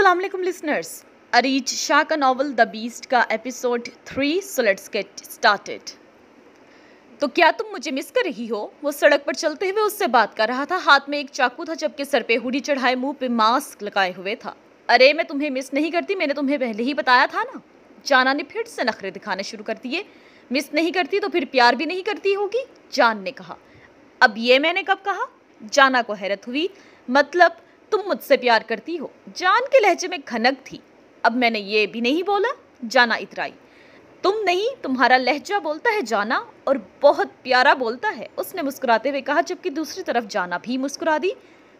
अस्सलाम वालेकुम लिसनर्स अरीज शाह का नावल द बीस्ट का episode three so let's get started तो क्या तुम मुझे मिस कर रही हो वो सड़क पर चलते हुए उससे बात कर रहा था हाथ में एक चाकू था जबकि सर पे हुडी चढ़ाए मुंह पे मास्क लगाए हुए था अरे मैं तुम्हें मिस नहीं करती मैंने तुम्हें पहले ही बताया था ना जाना ने फिर से नखरे दिखाने शुरू कर दिए मिस नहीं करती तो फिर प्यार भी नहीं करती होगी जान ने कहा अब ये मैंने कब कहा जाना को हैरत हुई मतलब तुम मुझसे प्यार करती हो जान के लहजे में खनक थी अब मैंने ये भी नहीं बोला जाना इतराई तुम नहीं तुम्हारा लहजा बोलता है जाना और बहुत प्यारा बोलता है उसने मुस्कुराते हुए कहा जबकि दूसरी तरफ जाना भी मुस्कुरा दी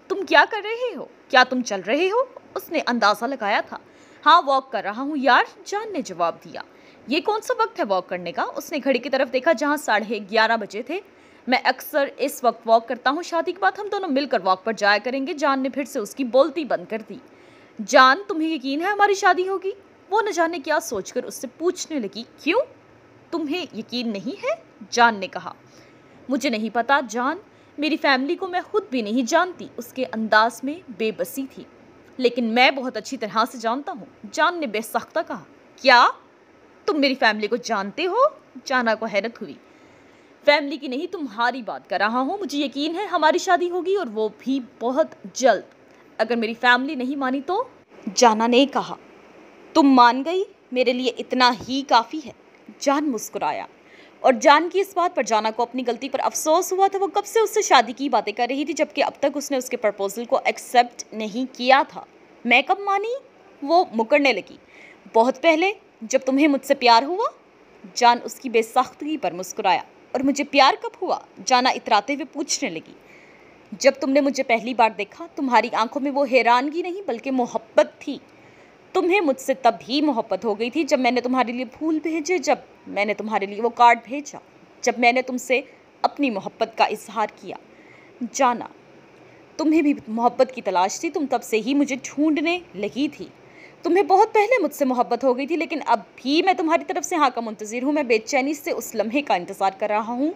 तुम क्या कर रहे हो क्या तुम चल रहे हो उसने अंदाज़ा लगाया था हाँ वॉक कर रहा हूँ यार जान ने जवाब दिया ये कौन सा वक्त है वॉक करने का उसने घड़ी की तरफ देखा जहाँ साढ़े ग्यारह बजे थे मैं अक्सर इस वक्त वॉक करता हूँ शादी के बाद हम दोनों मिलकर वॉक पर जाया करेंगे जान ने फिर से उसकी बोलती बंद कर दी जान तुम्हें यकीन है हमारी शादी होगी वो न जाने क्या सोचकर उससे पूछने लगी क्यों तुम्हें यकीन नहीं है जान ने कहा मुझे नहीं पता जान मेरी फैमिली को मैं खुद भी नहीं जानती उसके अंदाज में बेबसी थी लेकिन मैं बहुत अच्छी तरह से जानता हूँ जान ने बेसख्ता कहा क्या तुम मेरी फैमिली को जानते हो जाना को हैरत हुई फैमिली की नहीं तुम्हारी बात कर रहा हूँ मुझे यकीन है हमारी शादी होगी और वो भी बहुत जल्द अगर मेरी फैमिली नहीं मानी तो जाना ने कहा तुम मान गई मेरे लिए इतना ही काफ़ी है जान मुस्कुराया और जान की इस बात पर जाना को अपनी गलती पर अफसोस हुआ था वो कब से उससे शादी की बातें कर रही थी जबकि अब तक उसने उसके प्रपोजल को एक्सेप्ट नहीं किया था मैं कब मानी वो मुकरने लगी बहुत पहले जब तुम्हें मुझसे प्यार हुआ जान उसकी बेसाख्तगी पर मुस्कुराया और मुझे प्यार कब हुआ जाना इतराते हुए पूछने लगी जब तुमने मुझे पहली बार देखा तुम्हारी आंखों में वो हैरानगी नहीं बल्कि मोहब्बत थी तुम्हें मुझसे तब ही मोहब्बत हो गई थी जब मैंने तुम्हारे लिए फूल भेजे जब मैंने तुम्हारे लिए वो कार्ड भेजा जब मैंने तुमसे अपनी मोहब्बत का इजहार किया जाना तुम्हें भी मोहब्बत की तलाश थी तुम तब से ही मुझे ढूंढने लगी थी तुम्हें बहुत पहले मुझसे मोहब्बत हो गई थी लेकिन अब भी मैं तुम्हारी तरफ से हाँ का मुंतजर हूँ मैं बेचैनी से उस लम्हे का इंतज़ार कर रहा हूँ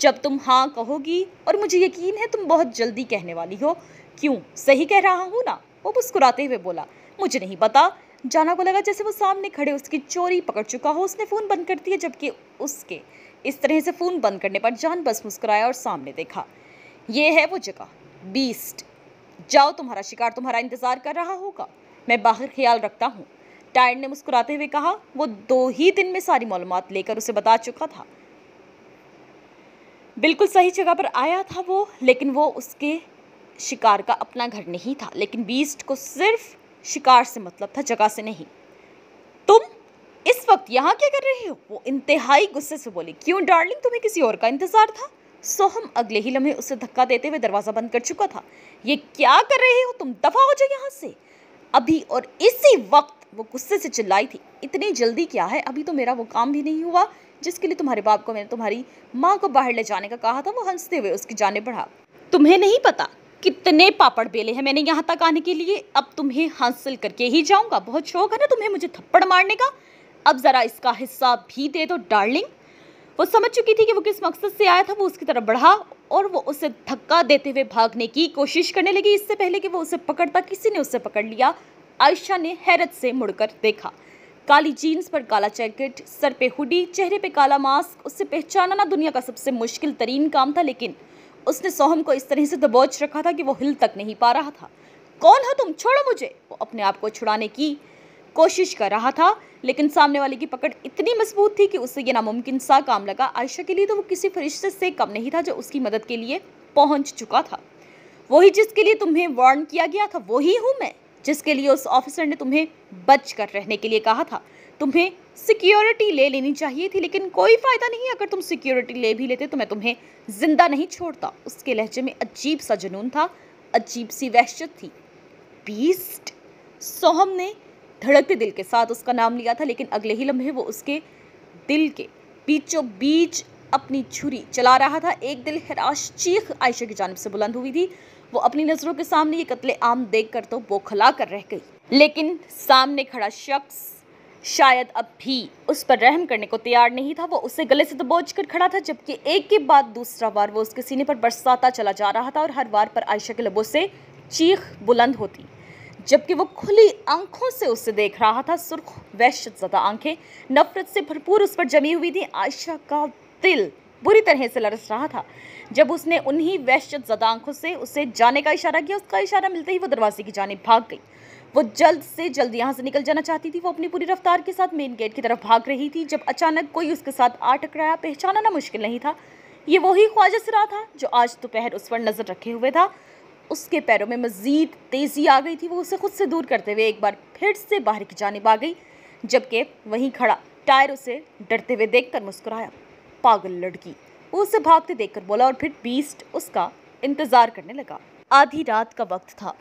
जब तुम हाँ कहोगी और मुझे यकीन है तुम बहुत जल्दी कहने वाली हो क्यों सही कह रहा हूँ ना वो मुस्कुराते हुए बोला मुझे नहीं पता जाना को लगा जैसे वो सामने खड़े उसकी चोरी पकड़ चुका हो उसने फ़ोन बंद कर दिया जबकि उसके इस तरह से फ़ोन बंद करने पर जान बस मुस्कुराया और सामने देखा ये है वो जगह बीस्ट जाओ तुम्हारा शिकार तुम्हारा इंतज़ार कर रहा होगा मैं बाहर ख्याल रखता हूँ टायर ने मुस्कुराते हुए कहा वो दो ही दिन में सारी मालूम लेकर उसे बता चुका था बिल्कुल सही जगह पर आया था वो लेकिन वो उसके शिकार का अपना घर नहीं था लेकिन बीस्ट को सिर्फ शिकार से मतलब था जगह से नहीं तुम इस वक्त यहाँ क्या कर रहे हो वो इंतहाई गुस्से से बोली क्यों डार्लिंग तुम्हें किसी और का इंतज़ार था सोहम अगले ही लम्हे उसे धक्का देते हुए दरवाज़ा बंद कर चुका था ये क्या कर रहे हो तुम दफा हो जाओ यहाँ से अभी और इसी वक्त वो गुस्से से चिल्लाई थी इतनी जल्दी क्या है अभी तो मेरा वो काम भी नहीं हुआ जिसके लिए तुम्हारे बाप को मैंने तुम्हारी माँ को बाहर ले जाने का कहा था वो हंसते हुए उसकी जाने बढ़ा तुम्हें नहीं पता कितने पापड़ बेले हैं मैंने यहाँ तक आने के लिए अब तुम्हें हासिल करके ही जाऊँगा बहुत शौक है ना तुम्हें मुझे थप्पड़ मारने का अब ज़रा इसका हिस्सा भी दे दो डार्लिंग वो समझ चुकी थी कि वो किस मकसद से आया था वो उसकी तरफ बढ़ा और वो उसे धक्का देते हुए भागने की कोशिश करने लगी इससे पहले कि वो उसे पकड़ता किसी ने उसे पकड़ लिया आयशा ने हैरत से मुड़कर देखा काली जीन्स पर काला जैकेट सर पे हुडी चेहरे पे काला मास्क उससे पहचानना दुनिया का सबसे मुश्किल तरीन काम था लेकिन उसने सोहम को इस तरह से दबोच रखा था कि वो हिल तक नहीं पा रहा था कौन हो तुम छोड़ो मुझे वो अपने आप को छुड़ाने की कोशिश कर रहा था लेकिन सामने वाले की पकड़ इतनी मजबूत थी कि उससे ये नामुमकिन सा काम लगा आयशा के लिए तो वो किसी फरिश्ते से कम नहीं था जो उसकी मदद के लिए पहुंच चुका था वही जिसके लिए तुम्हें वार्न किया गया था वही हूँ मैं जिसके लिए उस ऑफिसर ने तुम्हें बच कर रहने के लिए कहा था तुम्हें सिक्योरिटी ले लेनी चाहिए थी लेकिन कोई फ़ायदा नहीं अगर तुम सिक्योरिटी ले भी लेते तो मैं तुम्हें ज़िंदा नहीं छोड़ता उसके लहजे में अजीब सा जुनून था अजीब सी वहशत थी बीस्ट सोहम ने धड़कते दिल के साथ उसका नाम लिया था लेकिन अगले ही लम्हे वो उसके दिल के बीचों बीच अपनी छुरी चला रहा था एक दिल हराश चीख आयशा की जानब से बुलंद हुई थी वो अपनी नज़रों के सामने ये कत्ले आम देख कर तो बोखला कर रह गई लेकिन सामने खड़ा शख्स शायद अब भी उस पर रहम करने को तैयार नहीं था वो उसे गले से दबोच कर खड़ा था जबकि एक के बाद दूसरा वार वो उसके सीने पर बरसाता चला जा रहा था और हर वार पर आयशा के लबों से चीख बुलंद होती जबकि वो खुली आंखों से उसे देख रहा था सुर्ख वहशत ज़दा आंखें नफरत से भरपूर उस पर जमी हुई थी आयशा का दिल बुरी तरह से लरस रहा था जब उसने उन्हीं वहशत ज़दा आंखों से उसे जाने का इशारा किया उसका इशारा मिलते ही वो दरवाजे की जानब भाग गई वो जल्द से जल्द यहाँ से निकल जाना चाहती थी वो अपनी पूरी रफ्तार के साथ मेन गेट की तरफ भाग रही थी जब अचानक कोई उसके साथ आ टकराया पहचाना ना मुश्किल नहीं था ये वही ख्वाजा सिरा था जो आज दोपहर उस पर नज़र रखे हुए था उसके पैरों में मज़ीद तेज़ी आ गई थी वो उसे खुद से दूर करते हुए एक बार फिर से बाहर की जानब आ गई जबकि वहीं खड़ा टायर उसे डरते हुए देखकर मुस्कुराया पागल लड़की वो उसे भागते देखकर बोला और फिर बीस्ट उसका इंतज़ार करने लगा आधी रात का वक्त था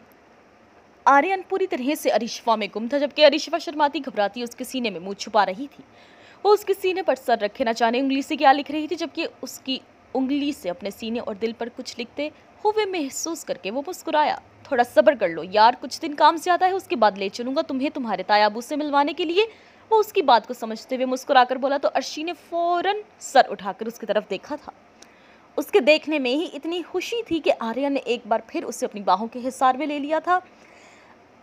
आर्यन पूरी तरह से अरिशवा में गुम था जबकि अरिशवा शर्माती घबराती उसके सीने में मुँह छुपा रही थी वो उसके सीने पर सर रखे ना जाने उंगली से क्या लिख रही थी जबकि उसकी उंगली से अपने सीने और दिल पर कुछ लिखते हुए महसूस करके वो मुस्कुराया थोड़ा सब्र कर लो यार कुछ दिन काम आता है उसके बाद ले चलूंगा तुम्हें तुम्हारे तायाबू से मिलवाने के लिए वो उसकी बात को समझते हुए मुस्कुराकर बोला तो अर्शी ने फ़ौरन सर उठाकर उसकी तरफ देखा था उसके देखने में ही इतनी खुशी थी कि आर्या ने एक बार फिर उसे अपनी बाहों के हिसार में ले लिया था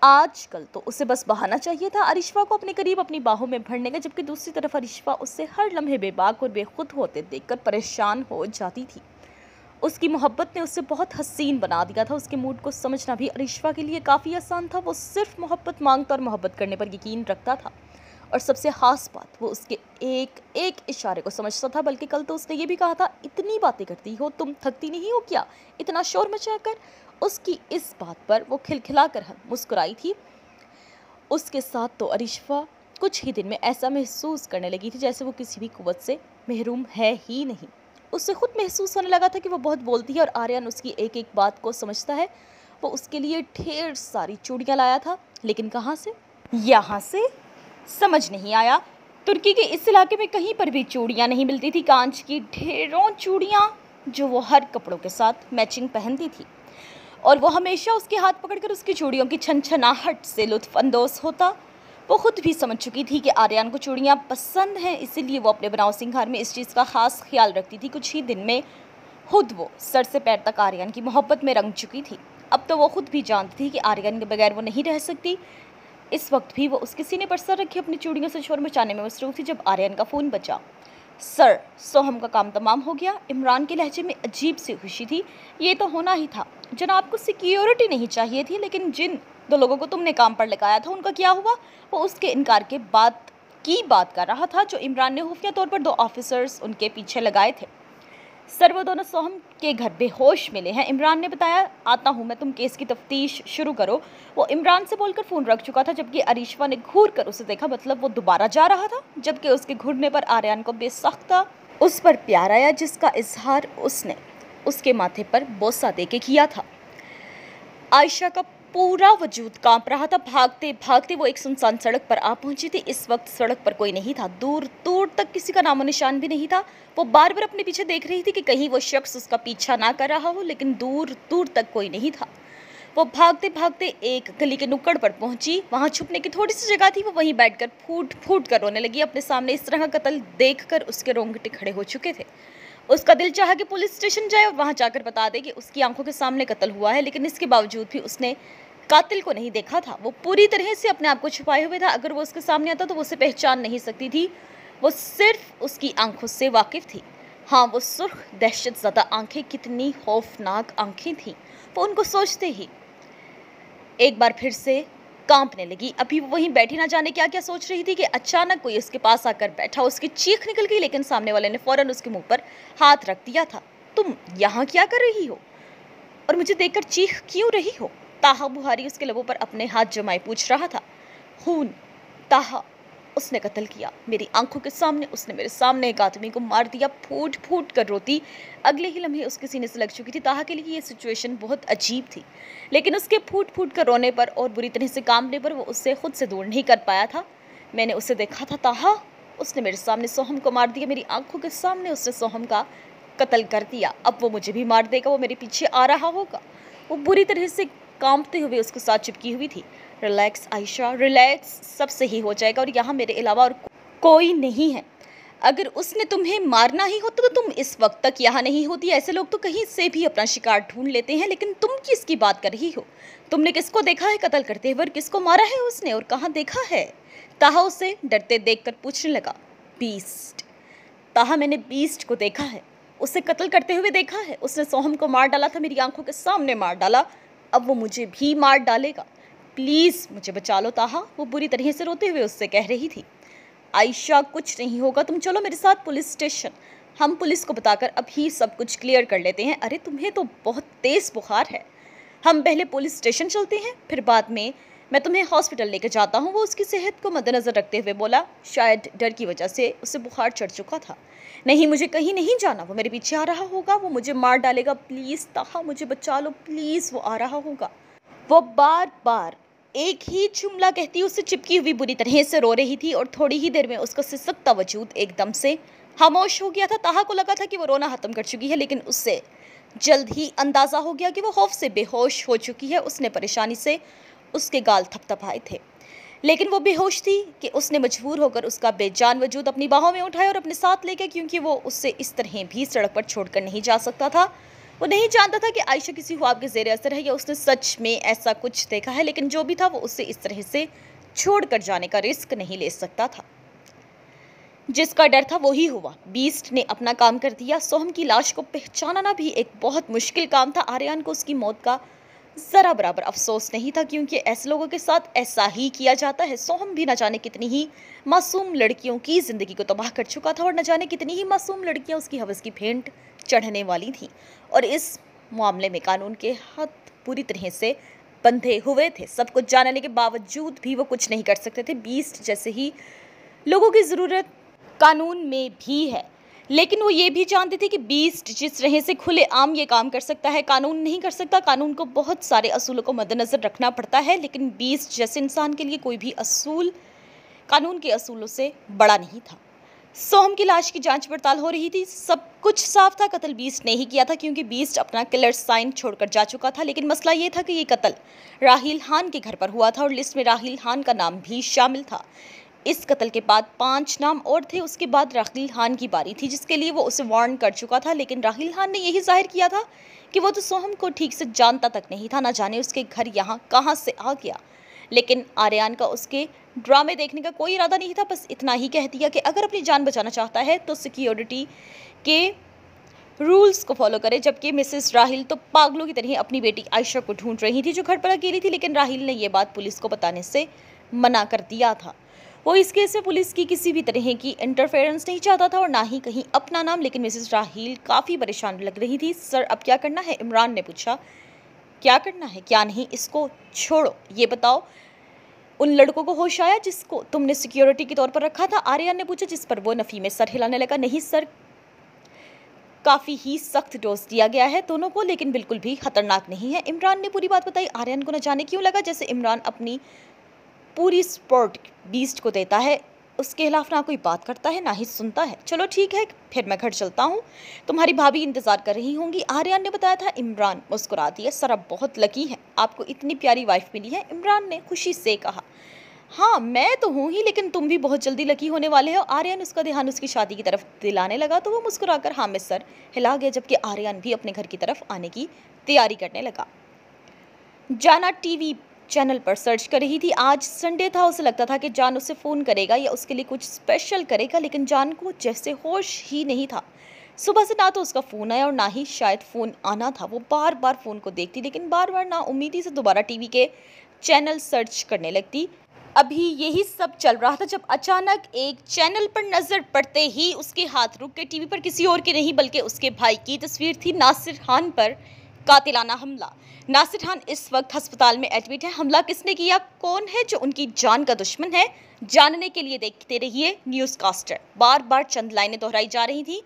आजकल तो उसे बस बहाना चाहिए था अरिशवा को अपने करीब अपनी बाहों में भरने का जबकि दूसरी तरफ अरिशवा उससे हर लम्हे बेबाक और बेखुद होते देखकर परेशान हो जाती थी उसकी मोहब्बत ने उसे बहुत हसीन बना दिया था उसके मूड को समझना भी अरिशवा के लिए काफ़ी आसान था वो सिर्फ मोहब्बत मांगता और मोहब्बत करने पर यकीन रखता था और सबसे ख़ास बात वो उसके एक एक इशारे को समझता था बल्कि कल तो उसने ये भी कहा था इतनी बातें करती हो तुम थकती नहीं हो क्या इतना शोर मचा कर उसकी इस बात पर वो खिलखिला कर मुस्कुराई थी उसके साथ तो अरिशफा कुछ ही दिन में ऐसा महसूस करने लगी थी जैसे वो किसी भी कुत से महरूम है ही नहीं उससे खुद महसूस होने लगा था कि वो बहुत बोलती है और आर्यन उसकी एक एक बात को समझता है वो उसके लिए ढेर सारी चूड़ियाँ लाया था लेकिन कहाँ से यहाँ से समझ नहीं आया तुर्की के इस इलाके में कहीं पर भी चूड़ियाँ नहीं मिलती थी कांच की ढेरों चूड़ियाँ जो वो हर कपड़ों के साथ मैचिंग पहनती थी और वो हमेशा उसके हाथ पकड़कर उसकी चूड़ियों की छनछनाहट से लुत्फानंदोज होता वो खुद भी समझ चुकी थी कि आर्यन को चूड़ियाँ पसंद हैं इसीलिए वो अपने बनाव सिंघार में इस चीज़ का ख़ास ख्याल रखती थी कुछ ही दिन में खुद वो सर से पैर तक आर्यन की मोहब्बत में रंग चुकी थी अब तो वो खुद भी जानती थी कि आर्यन के बगैर वो नहीं रह सकती इस वक्त भी वो उसके सीने पर सर रखे अपनी चूड़ियों से शोर मचाने में मसरूफ़ थी जब आर्यन का फ़ोन बचा सर सोहम का काम तमाम हो गया इमरान के लहजे में अजीब सी खुशी थी ये तो होना ही था जनाब को सिक्योरिटी नहीं चाहिए थी लेकिन जिन दो लोगों को तुमने काम पर लगाया था उनका क्या हुआ वो उसके इनकार के बाद की बात कर रहा था जो इमरान ने खुफिया तौर पर दो ऑफिसर्स उनके पीछे लगाए थे सर वो दोनों सोहम के घर बेहोश मिले हैं इमरान ने बताया आता हूँ मैं तुम केस की तफ्तीश शुरू करो वो इमरान से बोलकर फ़ोन रख चुका था जबकि अरिशवा ने घूर कर उसे देखा मतलब वो दोबारा जा रहा था जबकि उसके घूरने पर आर्यन को बेसख्ता उस पर प्यार आया जिसका इजहार उसने उसके माथे पर बोसा दे के किया था आयशा का पूरा वजूद कांप रहा था भागते भागते वो एक सुनसान सड़क पर आ पहुंची थी इस वक्त सड़क पर कोई नहीं था दूर दूर तक किसी का नामो निशान भी नहीं था वो बार बार अपने पीछे देख रही थी कि कहीं वो शख्स उसका पीछा ना कर रहा हो लेकिन दूर दूर तक कोई नहीं था वो भागते भागते एक गली के नुक्कड़ पर पहुंची वहाँ छुपने की थोड़ी सी जगह थी वो वहीं बैठकर फूट फूट कर रोने लगी अपने सामने इस तरह का कत्ल देख कर उसके रोंगटे खड़े हो चुके थे उसका दिल चाहा कि पुलिस स्टेशन जाए और वहाँ जाकर बता दे कि उसकी आंखों के सामने कत्ल हुआ है लेकिन इसके बावजूद भी उसने कातिल को नहीं देखा था वो पूरी तरह से अपने आप को छुपाए हुए था अगर वो उसके सामने आता तो वो उसे पहचान नहीं सकती थी वो सिर्फ उसकी आंखों से वाकिफ थी हाँ वो सुर्ख दहशत ज़्यादा आँखें कितनी खौफनाक आँखें थीं वो उनको सोचते ही एक बार फिर से कांपने लगी अभी वो वहीं बैठी ना जाने क्या क्या सोच रही थी कि अचानक कोई उसके पास आकर बैठा उसकी चीख निकल गई लेकिन सामने वाले ने फ़ौरन उसके मुँह पर हाथ रख दिया था तुम यहाँ क्या कर रही हो और मुझे देखकर चीख क्यों रही हो ताहा बुहारी उसके लबों पर अपने हाथ जमाए पूछ रहा था खून ताहा उसने कत्ल किया मेरी आंखों के सामने उसने मेरे सामने एक आदमी को मार दिया फूट फूट कर रोती अगले ही लम्हे उसके सीने से लग चुकी थी ताहा के लिए ये सिचुएशन बहुत अजीब थी लेकिन उसके फूट फूट कर रोने पर और बुरी तरह से कामने पर वो उससे खुद से दूर नहीं कर पाया था मैंने उसे देखा था ताहा उसने मेरे सामने सोहम को मार दिया मेरी आंखों के सामने उसने सोहम का कत्ल कर दिया अब वो मुझे भी मार देगा वो मेरे पीछे आ रहा होगा वो बुरी तरह से कांपते हुए उसके साथ चिपकी हुई थी रिलैक्स आयशा रिलैक्स सब सही हो जाएगा और यहाँ मेरे अलावा और कोई नहीं है अगर उसने तुम्हें मारना ही होता तो तुम इस वक्त तक यहाँ नहीं होती ऐसे लोग तो कहीं से भी अपना शिकार ढूंढ लेते हैं लेकिन तुम किसकी बात कर रही हो तुमने किसको देखा है कत्ल करते हुए और किसको मारा है उसने और कहाँ देखा है ताहा उसे डरते देख कर पूछने लगा बीस्ट ताहा मैंने बीस्ट को देखा है उसे कत्ल करते हुए देखा है उसने सोहम को मार डाला था मेरी आंखों के सामने मार डाला अब वो मुझे भी मार डालेगा प्लीज़ मुझे बचा लो ताहा वो बुरी तरह से रोते हुए उससे कह रही थी आयशा कुछ नहीं होगा तुम चलो मेरे साथ पुलिस स्टेशन हम पुलिस को बताकर अभी सब कुछ क्लियर कर लेते हैं अरे तुम्हें तो बहुत तेज़ बुखार है हम पहले पुलिस स्टेशन चलते हैं फिर बाद में मैं तुम्हें हॉस्पिटल लेकर जाता हूँ वो उसकी सेहत को मद्देनज़र रखते हुए बोला शायद डर की वजह से उसे बुखार चढ़ चुका था नहीं मुझे कहीं नहीं जाना वो मेरे पीछे आ रहा होगा वो मुझे मार डालेगा प्लीज़ ताहा मुझे बचा लो प्लीज़ वो आ रहा होगा वो बार बार एक ही जुमला कहती उससे चिपकी हुई बुरी तरह से रो रही थी और थोड़ी ही देर में उसका सिसकता वजूद एकदम से खामोश हो गया था ताहा को लगा था कि वो रोना ख़त्म कर चुकी है लेकिन उससे जल्द ही अंदाज़ा हो गया कि वो खौफ से बेहोश हो चुकी है उसने परेशानी से उसके गाल थपथपाए थे लेकिन वो बेहोश थी कि उसने मजबूर होकर उसका बेजान वजूद अपनी बाहों में उठाया और अपने साथ ले गया क्योंकि वो उससे इस तरह भी सड़क पर छोड़कर नहीं जा सकता था वो नहीं जानता था कि आयशा किसी ख्वाब के जेर असर है या उसने सच में ऐसा कुछ देखा है लेकिन जो भी था वो उसे इस तरह से छोड़ कर जाने का रिस्क नहीं ले सकता था जिसका डर था वही हुआ बीस्ट ने अपना काम कर दिया सोहम की लाश को पहचानना भी एक बहुत मुश्किल काम था आर्यन को उसकी मौत का ज़रा बराबर अफसोस नहीं था क्योंकि ऐसे लोगों के साथ ऐसा ही किया जाता है सोहम भी न जाने कितनी ही मासूम लड़कियों की ज़िंदगी को तबाह कर चुका था और न जाने कितनी ही मासूम लड़कियां उसकी हवस की भेंट चढ़ने वाली थी और इस मामले में कानून के हाथ पूरी तरह से बंधे हुए थे सब कुछ जानने के बावजूद भी वो कुछ नहीं कर सकते थे बीस्ट जैसे ही लोगों की ज़रूरत कानून में भी है लेकिन वो ये भी जानते थे कि बीस्ट जिस तरह से खुले आम ये काम कर सकता है कानून नहीं कर सकता कानून को बहुत सारे असूलों को मद्दनज़र रखना पड़ता है लेकिन बीस्ट जैसे इंसान के लिए कोई भी असूल कानून के असूलों से बड़ा नहीं था सोहम की लाश की जांच पड़ताल हो रही थी सब कुछ साफ था कत्ल बीस्ट ने ही किया था क्योंकि बीस्ट अपना किलर साइन छोड़कर जा चुका था लेकिन मसला ये था कि ये कत्ल राहिल खान के घर पर हुआ था और लिस्ट में राहिल खान का नाम भी शामिल था इस कत्ल के बाद पांच नाम और थे उसके बाद राहिल खान की बारी थी जिसके लिए वो उसे वार्न कर चुका था लेकिन राहिल खान ने यही जाहिर किया था कि वो तो सोहम को ठीक से जानता तक नहीं था ना जाने उसके घर यहाँ कहाँ से आ गया लेकिन आर्यन का उसके ड्रामे देखने का कोई इरादा नहीं था बस इतना ही कह दिया कि अगर अपनी जान बचाना चाहता है तो सिक्योरिटी के रूल्स को फॉलो करें जबकि मिसेस राहिल तो पागलों की तरह अपनी बेटी आयशा को ढूंढ रही थी जो घर पर अकेली थी लेकिन राहिल ने यह बात पुलिस को बताने से मना कर दिया था वो इस केस में पुलिस की किसी भी तरह की इंटरफेरेंस नहीं चाहता था और ना ही कहीं अपना नाम लेकिन मिसेस राहिल काफ़ी परेशान लग रही थी सर अब क्या करना है इमरान ने पूछा क्या करना है क्या नहीं इसको छोड़ो ये बताओ उन लड़कों को होश आया जिसको तुमने सिक्योरिटी के तौर पर रखा था आर्यन ने पूछा जिस पर वो नफ़ी में सर हिलाने लगा नहीं सर काफ़ी ही सख्त डोज दिया गया है दोनों को लेकिन बिल्कुल भी खतरनाक नहीं है इमरान ने पूरी बात बताई आर्यन को न जाने क्यों लगा जैसे इमरान अपनी पूरी स्पोर्ट बीस्ट को देता है उसके खिलाफ ना कोई बात करता है ना ही सुनता है चलो ठीक है फिर मैं घर चलता हूँ तुम्हारी भाभी इंतज़ार कर रही होंगी आर्यन ने बताया था इमरान मुस्कुरा दिया सर अब बहुत लकी है आपको इतनी प्यारी वाइफ मिली है इमरान ने खुशी से कहा हाँ मैं तो हूँ ही लेकिन तुम भी बहुत जल्दी लकी होने वाले हो आर्यन उसका ध्यान उसकी शादी की तरफ दिलाने लगा तो वो मुस्कुरा कर हामिद सर हिला गया जबकि आर्यन भी अपने घर की तरफ आने की तैयारी करने लगा जाना टीवी चैनल पर सर्च कर रही थी आज संडे था उसे लगता था कि जान उसे फ़ोन करेगा या उसके लिए कुछ स्पेशल करेगा लेकिन जान को जैसे होश ही नहीं था सुबह से ना तो उसका फ़ोन आया और ना ही शायद फ़ोन आना था वो बार बार फ़ोन को देखती लेकिन बार बार ना उम्मीदी से दोबारा टी के चैनल सर्च करने लगती अभी यही सब चल रहा था जब अचानक एक चैनल पर नज़र पड़ते ही उसके हाथ रुक के टीवी पर किसी और की नहीं बल्कि उसके भाई की तस्वीर थी नासिर खान पर कातिलाना हमला नासिर खान इस वक्त अस्पताल में एडमिट है हमला किसने किया कौन है जो उनकी जान का दुश्मन है जानने के लिए देखते रहिए न्यूज़ कास्टर बार बार चंद लाइनें दोहराई जा रही थी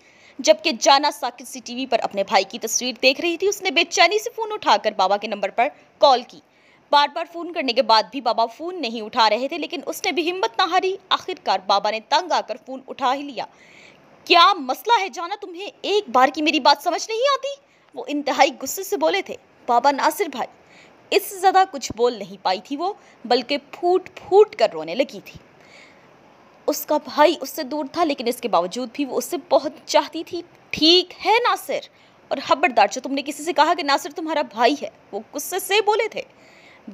जबकि जाना साकिब सी टीवी पर अपने भाई की तस्वीर देख रही थी उसने बेचैनी से फ़ोन उठाकर बाबा के नंबर पर कॉल की बार बार फ़ोन करने के बाद भी बाबा फ़ोन नहीं उठा रहे थे लेकिन उसने भी हिम्मत ना हारी आखिरकार बाबा ने तंग आकर फ़ोन उठा ही लिया क्या मसला है जाना तुम्हें एक बार की मेरी बात समझ नहीं आती वो इंतहाई गुस्से से बोले थे बाबा नासिर भाई इससे ज़्यादा कुछ बोल नहीं पाई थी वो बल्कि फूट फूट कर रोने लगी थी उसका भाई उससे दूर था लेकिन इसके बावजूद भी वो उससे बहुत चाहती थी ठीक है नासिर और हबरदार जो तुमने किसी से कहा कि नासिर तुम्हारा भाई है वो गुस्से से बोले थे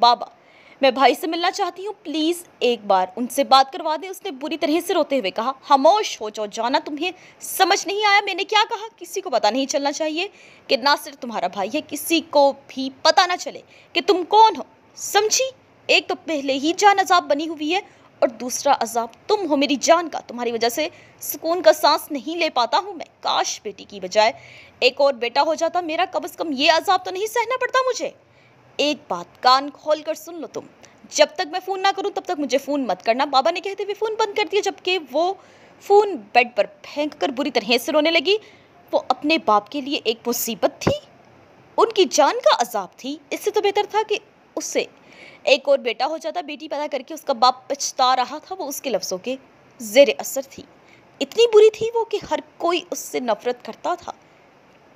बाबा मैं भाई से मिलना चाहती हूँ प्लीज़ एक बार उनसे बात करवा दें उसने बुरी तरह से रोते हुए कहा खामोश हो जाओ जाना तुम्हें समझ नहीं आया मैंने क्या कहा किसी को पता नहीं चलना चाहिए कि ना सिर्फ तुम्हारा भाई है किसी को भी पता ना चले कि तुम कौन हो समझी एक तो पहले ही जान अजाब बनी हुई है और दूसरा अजाब तुम हो मेरी जान का तुम्हारी वजह से सुकून का सांस नहीं ले पाता हूँ मैं काश बेटी की बजाय एक और बेटा हो जाता मेरा कम अज़ कम ये अजाब तो नहीं सहना पड़ता मुझे एक बात कान खोल कर सुन लो तुम जब तक मैं फ़ोन ना करूँ तब तक मुझे फ़ोन मत करना बाबा ने कहते हुए फ़ोन बंद कर दिया जबकि वो फ़ोन बेड पर फेंक कर बुरी तरह से रोने लगी वो अपने बाप के लिए एक मुसीबत थी उनकी जान का अजाब थी इससे तो बेहतर था कि उससे एक और बेटा हो जाता बेटी पैदा करके उसका बाप पछता रहा था वो उसके लफ्ज़ों के जेर असर थी इतनी बुरी थी वो कि हर कोई उससे नफ़रत करता था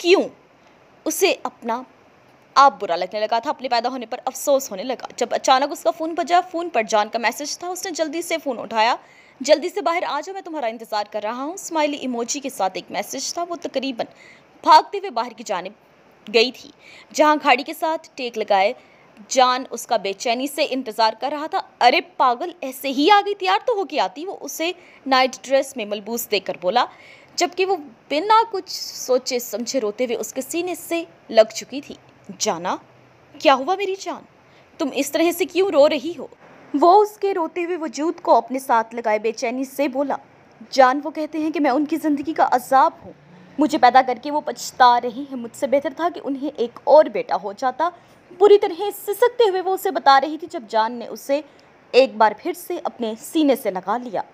क्यों उसे अपना आप बुरा लगने लगा था अपने पैदा होने पर अफसोस होने लगा जब अचानक उसका फ़ोन बजा फ़ोन पर जान का मैसेज था उसने जल्दी से फ़ोन उठाया जल्दी से बाहर आ जाओ मैं तुम्हारा इंतज़ार कर रहा हूँ स्माइली इमोजी के साथ एक मैसेज था वो तकरीबन भागते हुए बाहर की जानब गई थी जहाँ खाड़ी के साथ टेक लगाए जान उसका बेचैनी से इंतज़ार कर रहा था अरे पागल ऐसे ही आ गई तैयार तो होके आती वो उसे नाइट ड्रेस में मलबूस देकर बोला जबकि वो बिना कुछ सोचे समझे रोते हुए उसके सीने से लग चुकी थी जाना क्या हुआ मेरी जान तुम इस तरह से क्यों रो रही हो वो उसके रोते हुए वजूद को अपने साथ लगाए बेचैनी से बोला जान वो कहते हैं कि मैं उनकी ज़िंदगी का अजाब हूँ मुझे पैदा करके वो पछता रहे हैं मुझसे बेहतर था कि उन्हें एक और बेटा हो जाता पूरी तरह सिसकते हुए वो उसे बता रही थी जब जान ने उसे एक बार फिर से अपने सीने से लगा लिया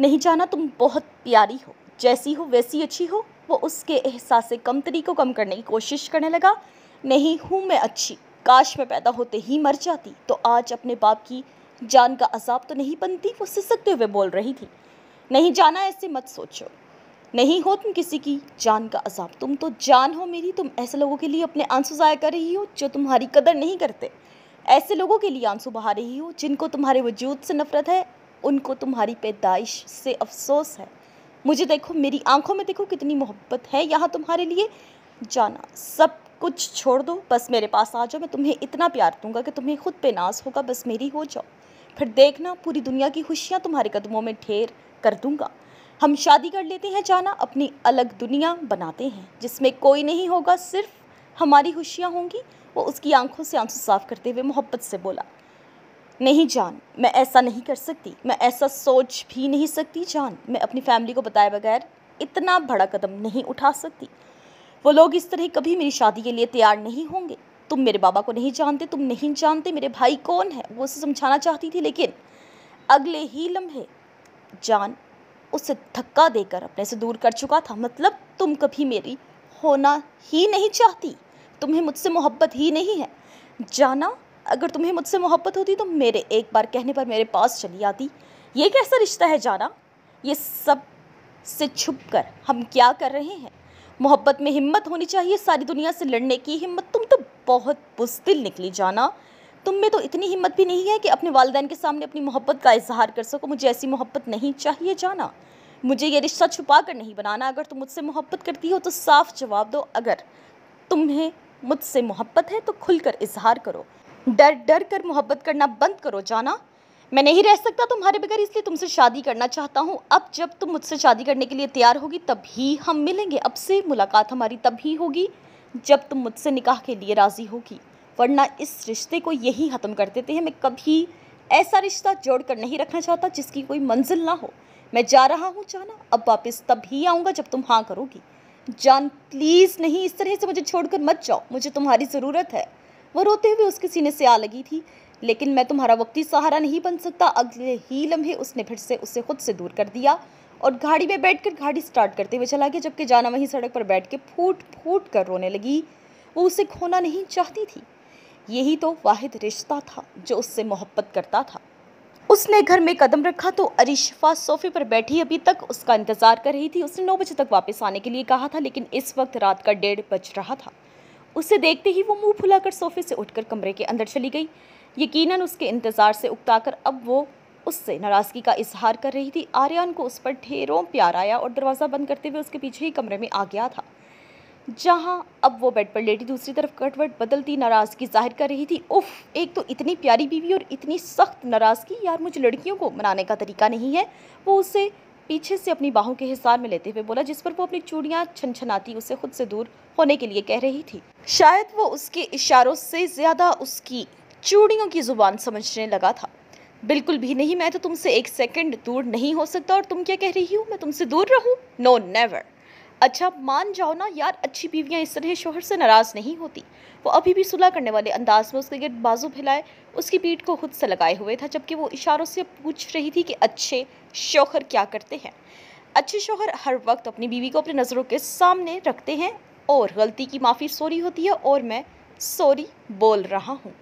नहीं जाना तुम बहुत प्यारी हो जैसी हो वैसी अच्छी हो वो उसके एहसास कमतरी को कम करने की कोशिश करने लगा नहीं हूँ मैं अच्छी काश मैं पैदा होते ही मर जाती तो आज अपने बाप की जान का अजाब तो नहीं बनती वो सिसकते हुए बोल रही थी नहीं जाना ऐसे मत सोचो नहीं हो तुम किसी की जान का अजाब तुम तो जान हो मेरी तुम ऐसे लोगों के लिए अपने आंसू ज़ाया कर रही हो जो तुम्हारी कदर नहीं करते ऐसे लोगों के लिए आंसू बहा रही हो जिनको तुम्हारे वजूद से नफरत है उनको तुम्हारी पैदाइश से अफसोस है मुझे देखो मेरी आंखों में देखो कितनी मोहब्बत है यहाँ तुम्हारे लिए जाना सब कुछ छोड़ दो बस मेरे पास आ जाओ मैं तुम्हें इतना प्यार दूंगा कि तुम्हें खुद पे नाज होगा बस मेरी हो जाओ फिर देखना पूरी दुनिया की खुशियाँ तुम्हारे कदमों में ढेर कर दूंगा हम शादी कर लेते हैं जाना अपनी अलग दुनिया बनाते हैं जिसमें कोई नहीं होगा सिर्फ हमारी खुशियाँ होंगी वो उसकी आंखों से आंसू साफ करते हुए मोहब्बत से बोला नहीं जान मैं ऐसा नहीं कर सकती मैं ऐसा सोच भी नहीं सकती जान मैं अपनी फैमिली को बताए बगैर इतना बड़ा कदम नहीं उठा सकती वो लोग इस तरह कभी मेरी शादी के लिए तैयार नहीं होंगे तुम मेरे बाबा को नहीं जानते तुम नहीं जानते मेरे भाई कौन है वो उसे समझाना चाहती थी लेकिन अगले ही लम्हे जान उसे धक्का देकर अपने से दूर कर चुका था मतलब तुम कभी मेरी होना ही नहीं चाहती तुम्हें मुझसे मोहब्बत ही नहीं है जाना अगर तुम्हें मुझसे मोहब्बत होती तो मेरे एक बार कहने पर मेरे पास चली आती ये कैसा रिश्ता है जाना ये सब से छुप कर हम क्या कर रहे हैं मोहब्बत में हिम्मत होनी चाहिए सारी दुनिया से लड़ने की हिम्मत तुम तो बहुत बुजदिल निकली जाना तुम में तो इतनी हिम्मत भी नहीं है कि अपने वालदेन के सामने अपनी मोहब्बत का इजहार कर सको मुझे ऐसी मोहब्बत नहीं चाहिए जाना मुझे ये रिश्ता छुपा कर नहीं बनाना अगर तुम मुझसे मोहब्बत करती हो तो साफ जवाब दो अगर तुम्हें मुझसे मोहब्बत है तो खुलकर इजहार करो डर डर कर मोहब्बत करना बंद करो जाना मैं नहीं रह सकता तुम्हारे बगैर इसलिए तुमसे शादी करना चाहता हूँ अब जब तुम मुझसे शादी करने के लिए तैयार होगी तभी हम मिलेंगे अब से मुलाकात हमारी तभी होगी जब तुम मुझसे निकाह के लिए राज़ी होगी वरना इस रिश्ते को यही ख़त्म कर देते हैं मैं कभी ऐसा रिश्ता जोड़ कर नहीं रखना चाहता जिसकी कोई मंजिल ना हो मैं जा रहा हूँ जाना अब वापस तभी आऊँगा जब तुम हाँ करोगी जान प्लीज़ नहीं इस तरह से मुझे छोड़कर मत जाओ मुझे तुम्हारी ज़रूरत है वो रोते हुए उसके सीने से आ लगी थी लेकिन मैं तुम्हारा वक्ती सहारा नहीं बन सकता अगले ही लम्हे उसने फिर से उसे खुद से दूर कर दिया और गाड़ी में बैठकर गाड़ी स्टार्ट करते हुए चला गया जबकि जाना वहीं सड़क पर बैठ के फूट फूट कर रोने लगी वो उसे खोना नहीं चाहती थी यही तो वाहिद रिश्ता था जो उससे मोहब्बत करता था उसने घर में कदम रखा तो अरिशफा सोफे पर बैठी अभी तक उसका इंतज़ार कर रही थी उसने नौ बजे तक वापस आने के लिए कहा था लेकिन इस वक्त रात का डेढ़ बज रहा था उसे देखते ही वो मुंह फुलाकर सोफे से उठकर कमरे के अंदर चली गई यकीनन उसके इंतज़ार से उकताकर अब वो उससे नाराज़गी का इजहार कर रही थी आर्यन को उस पर ढेरों प्यार आया और दरवाज़ा बंद करते हुए उसके पीछे ही कमरे में आ गया था जहाँ अब वो बेड पर लेटी दूसरी तरफ कटवट बदलती नाराज़गी जाहिर कर रही थी उफ एक तो इतनी प्यारी बीवी और इतनी सख्त नाराज़गी यार मुझे लड़कियों को मनाने का तरीका नहीं है वो उसे पीछे से अपनी बाहों के हिसार में लेते हुए बोला जिस पर वो अपनी चूड़ियाँ छनछनाती उसे खुद से दूर होने के लिए कह रही थी शायद वो उसके इशारों से ज़्यादा उसकी चूड़ियों की ज़ुबान समझने लगा था बिल्कुल भी नहीं मैं तो तुमसे एक सेकंड दूर नहीं हो सकता और तुम क्या कह रही हो मैं तुमसे दूर रहूँ नो नेवर अच्छा मान जाओ ना यार अच्छी बीवियाँ इस तरह शोहर से नाराज़ नहीं होती वो अभी भी सुलह करने वाले अंदाज में उसके गिर्द बाजू फैलाए उसकी पीठ को खुद से लगाए हुए था जबकि वो इशारों से पूछ रही थी कि अच्छे शोहर क्या करते हैं अच्छे शोहर हर वक्त अपनी बीवी को अपनी नज़रों के सामने रखते हैं और गलती की माफ़ी सॉरी होती है और मैं सॉरी बोल रहा हूँ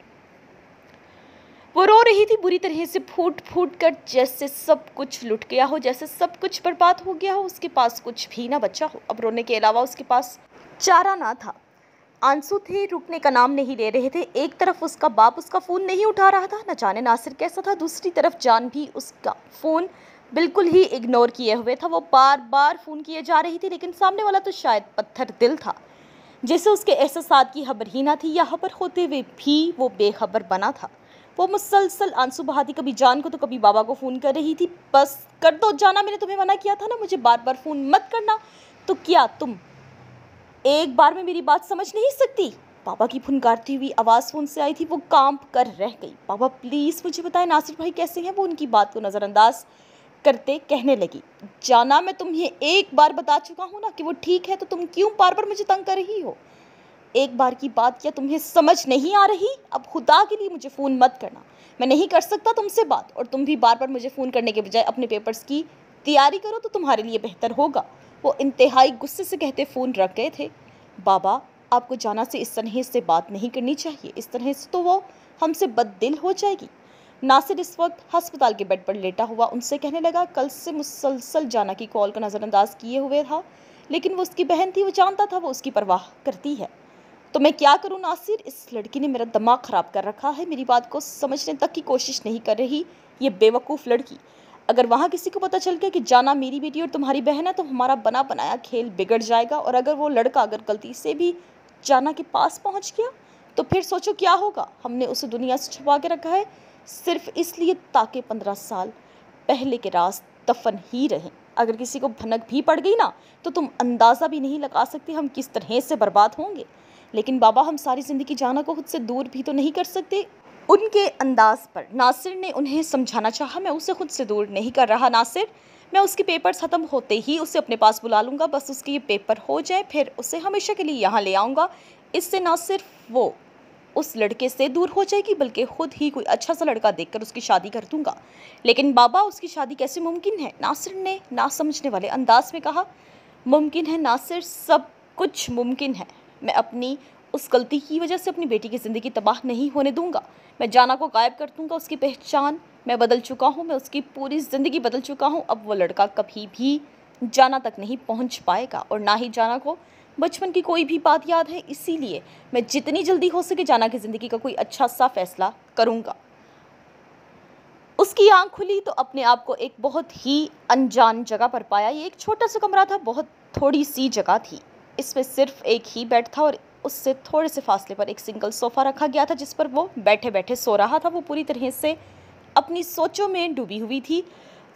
वो रो रही थी बुरी तरह से फूट फूट कर जैसे सब कुछ लुट गया हो जैसे सब कुछ बर्बाद हो गया हो उसके पास कुछ भी ना बचा हो अब रोने के अलावा उसके पास चारा ना था आंसू थे रुकने का नाम नहीं ले रहे थे एक तरफ उसका बाप उसका फ़ोन नहीं उठा रहा था न जाने नासिर कैसा था दूसरी तरफ जान भी उसका फ़ोन बिल्कुल ही इग्नोर किए हुए था वो बार बार फ़ोन किए जा रही थी लेकिन सामने वाला तो शायद पत्थर दिल था जैसे उसके एहसास की खबर ही ना थी यहाँ पर होते हुए भी वो बेखबर बना था वो मुसलसल आंसू बहाती कभी जान को तो कभी बाबा को फ़ोन कर रही थी बस कर दो जाना मैंने तुम्हें मना किया था ना मुझे बार बार फ़ोन मत करना तो क्या तुम एक बार में मेरी बात समझ नहीं सकती पापा की फुनकारती हुई आवाज़ फ़ोन से आई थी वो कांप कर रह गई पापा प्लीज़ मुझे बताएं नासिर भाई कैसे हैं वो उनकी बात को नज़रअंदाज करते कहने लगी जाना मैं तुम्हें एक बार बता चुका हूँ ना कि वो ठीक है तो तुम क्यों बार बार मुझे तंग कर रही हो एक बार की बात क्या तुम्हें समझ नहीं आ रही अब खुदा के लिए मुझे फ़ोन मत करना मैं नहीं कर सकता तुमसे बात और तुम भी बार बार मुझे फ़ोन करने के बजाय अपने पेपर्स की तैयारी करो तो तुम्हारे लिए बेहतर होगा वो इंतहाई गुस्से से कहते फ़ोन रख गए थे बाबा आपको जाना से इस तरह से बात नहीं करनी चाहिए इस तरह से तो वो हमसे बददिल हो जाएगी नासिर इस वक्त हस्पताल के बेड पर लेटा हुआ उनसे कहने लगा कल से मुसलसल जाना की कॉल को नज़रअंदाज किए हुए था लेकिन वो उसकी बहन थी वो जानता था वो उसकी परवाह करती है तो मैं क्या करूं नासिर इस लड़की ने मेरा दिमाग ख़राब कर रखा है मेरी बात को समझने तक की कोशिश नहीं कर रही ये बेवकूफ़ लड़की अगर वहाँ किसी को पता चल गया कि जाना मेरी बेटी और तुम्हारी बहन है तो हमारा बना बनाया खेल बिगड़ जाएगा और अगर वो लड़का अगर गलती से भी जाना के पास पहुँच गया तो फिर सोचो क्या होगा हमने उसे दुनिया से छुपा के रखा है सिर्फ इसलिए ताकि पंद्रह साल पहले के राज दफन ही रहें अगर किसी को भनक भी पड़ गई ना तो तुम अंदाज़ा भी नहीं लगा सकते हम किस तरह से बर्बाद होंगे लेकिन बाबा हम सारी ज़िंदगी जाना को खुद से दूर भी तो नहीं कर सकते उनके अंदाज पर नासिर ने उन्हें समझाना चाहा मैं उसे खुद से दूर नहीं कर रहा नासिर मैं उसके पेपर्स ख़त्म होते ही उसे अपने पास बुला लूँगा बस उसके ये पेपर हो जाए फिर उसे हमेशा के लिए यहाँ ले आऊँगा इससे ना सिर्फ वो उस लड़के से दूर हो जाएगी बल्कि खुद ही कोई अच्छा सा लड़का देखकर उसकी शादी कर दूंगा लेकिन बाबा उसकी शादी कैसे मुमकिन है नासिर ने ना समझने वाले अंदाज में कहा मुमकिन है नासिर सब कुछ मुमकिन है मैं अपनी उस गलती की वजह से अपनी बेटी की ज़िंदगी तबाह नहीं होने दूंगा मैं जाना को गायब कर दूंगा उसकी पहचान मैं बदल चुका हूँ मैं उसकी पूरी ज़िंदगी बदल चुका हूँ अब वो लड़का कभी भी जाना तक नहीं पहुँच पाएगा और ना ही जाना को बचपन की कोई भी बात याद है इसीलिए मैं जितनी जल्दी हो सके जाना की ज़िंदगी का कोई अच्छा सा फैसला करूँगा उसकी आंख खुली तो अपने आप को एक बहुत ही अनजान जगह पर पाया ये एक छोटा सा कमरा था बहुत थोड़ी सी जगह थी इसमें सिर्फ एक ही बेड था और उससे थोड़े से फासले पर एक सिंगल सोफ़ा रखा गया था जिस पर वो बैठे बैठे सो रहा था वो पूरी तरह से अपनी सोचों में डूबी हुई थी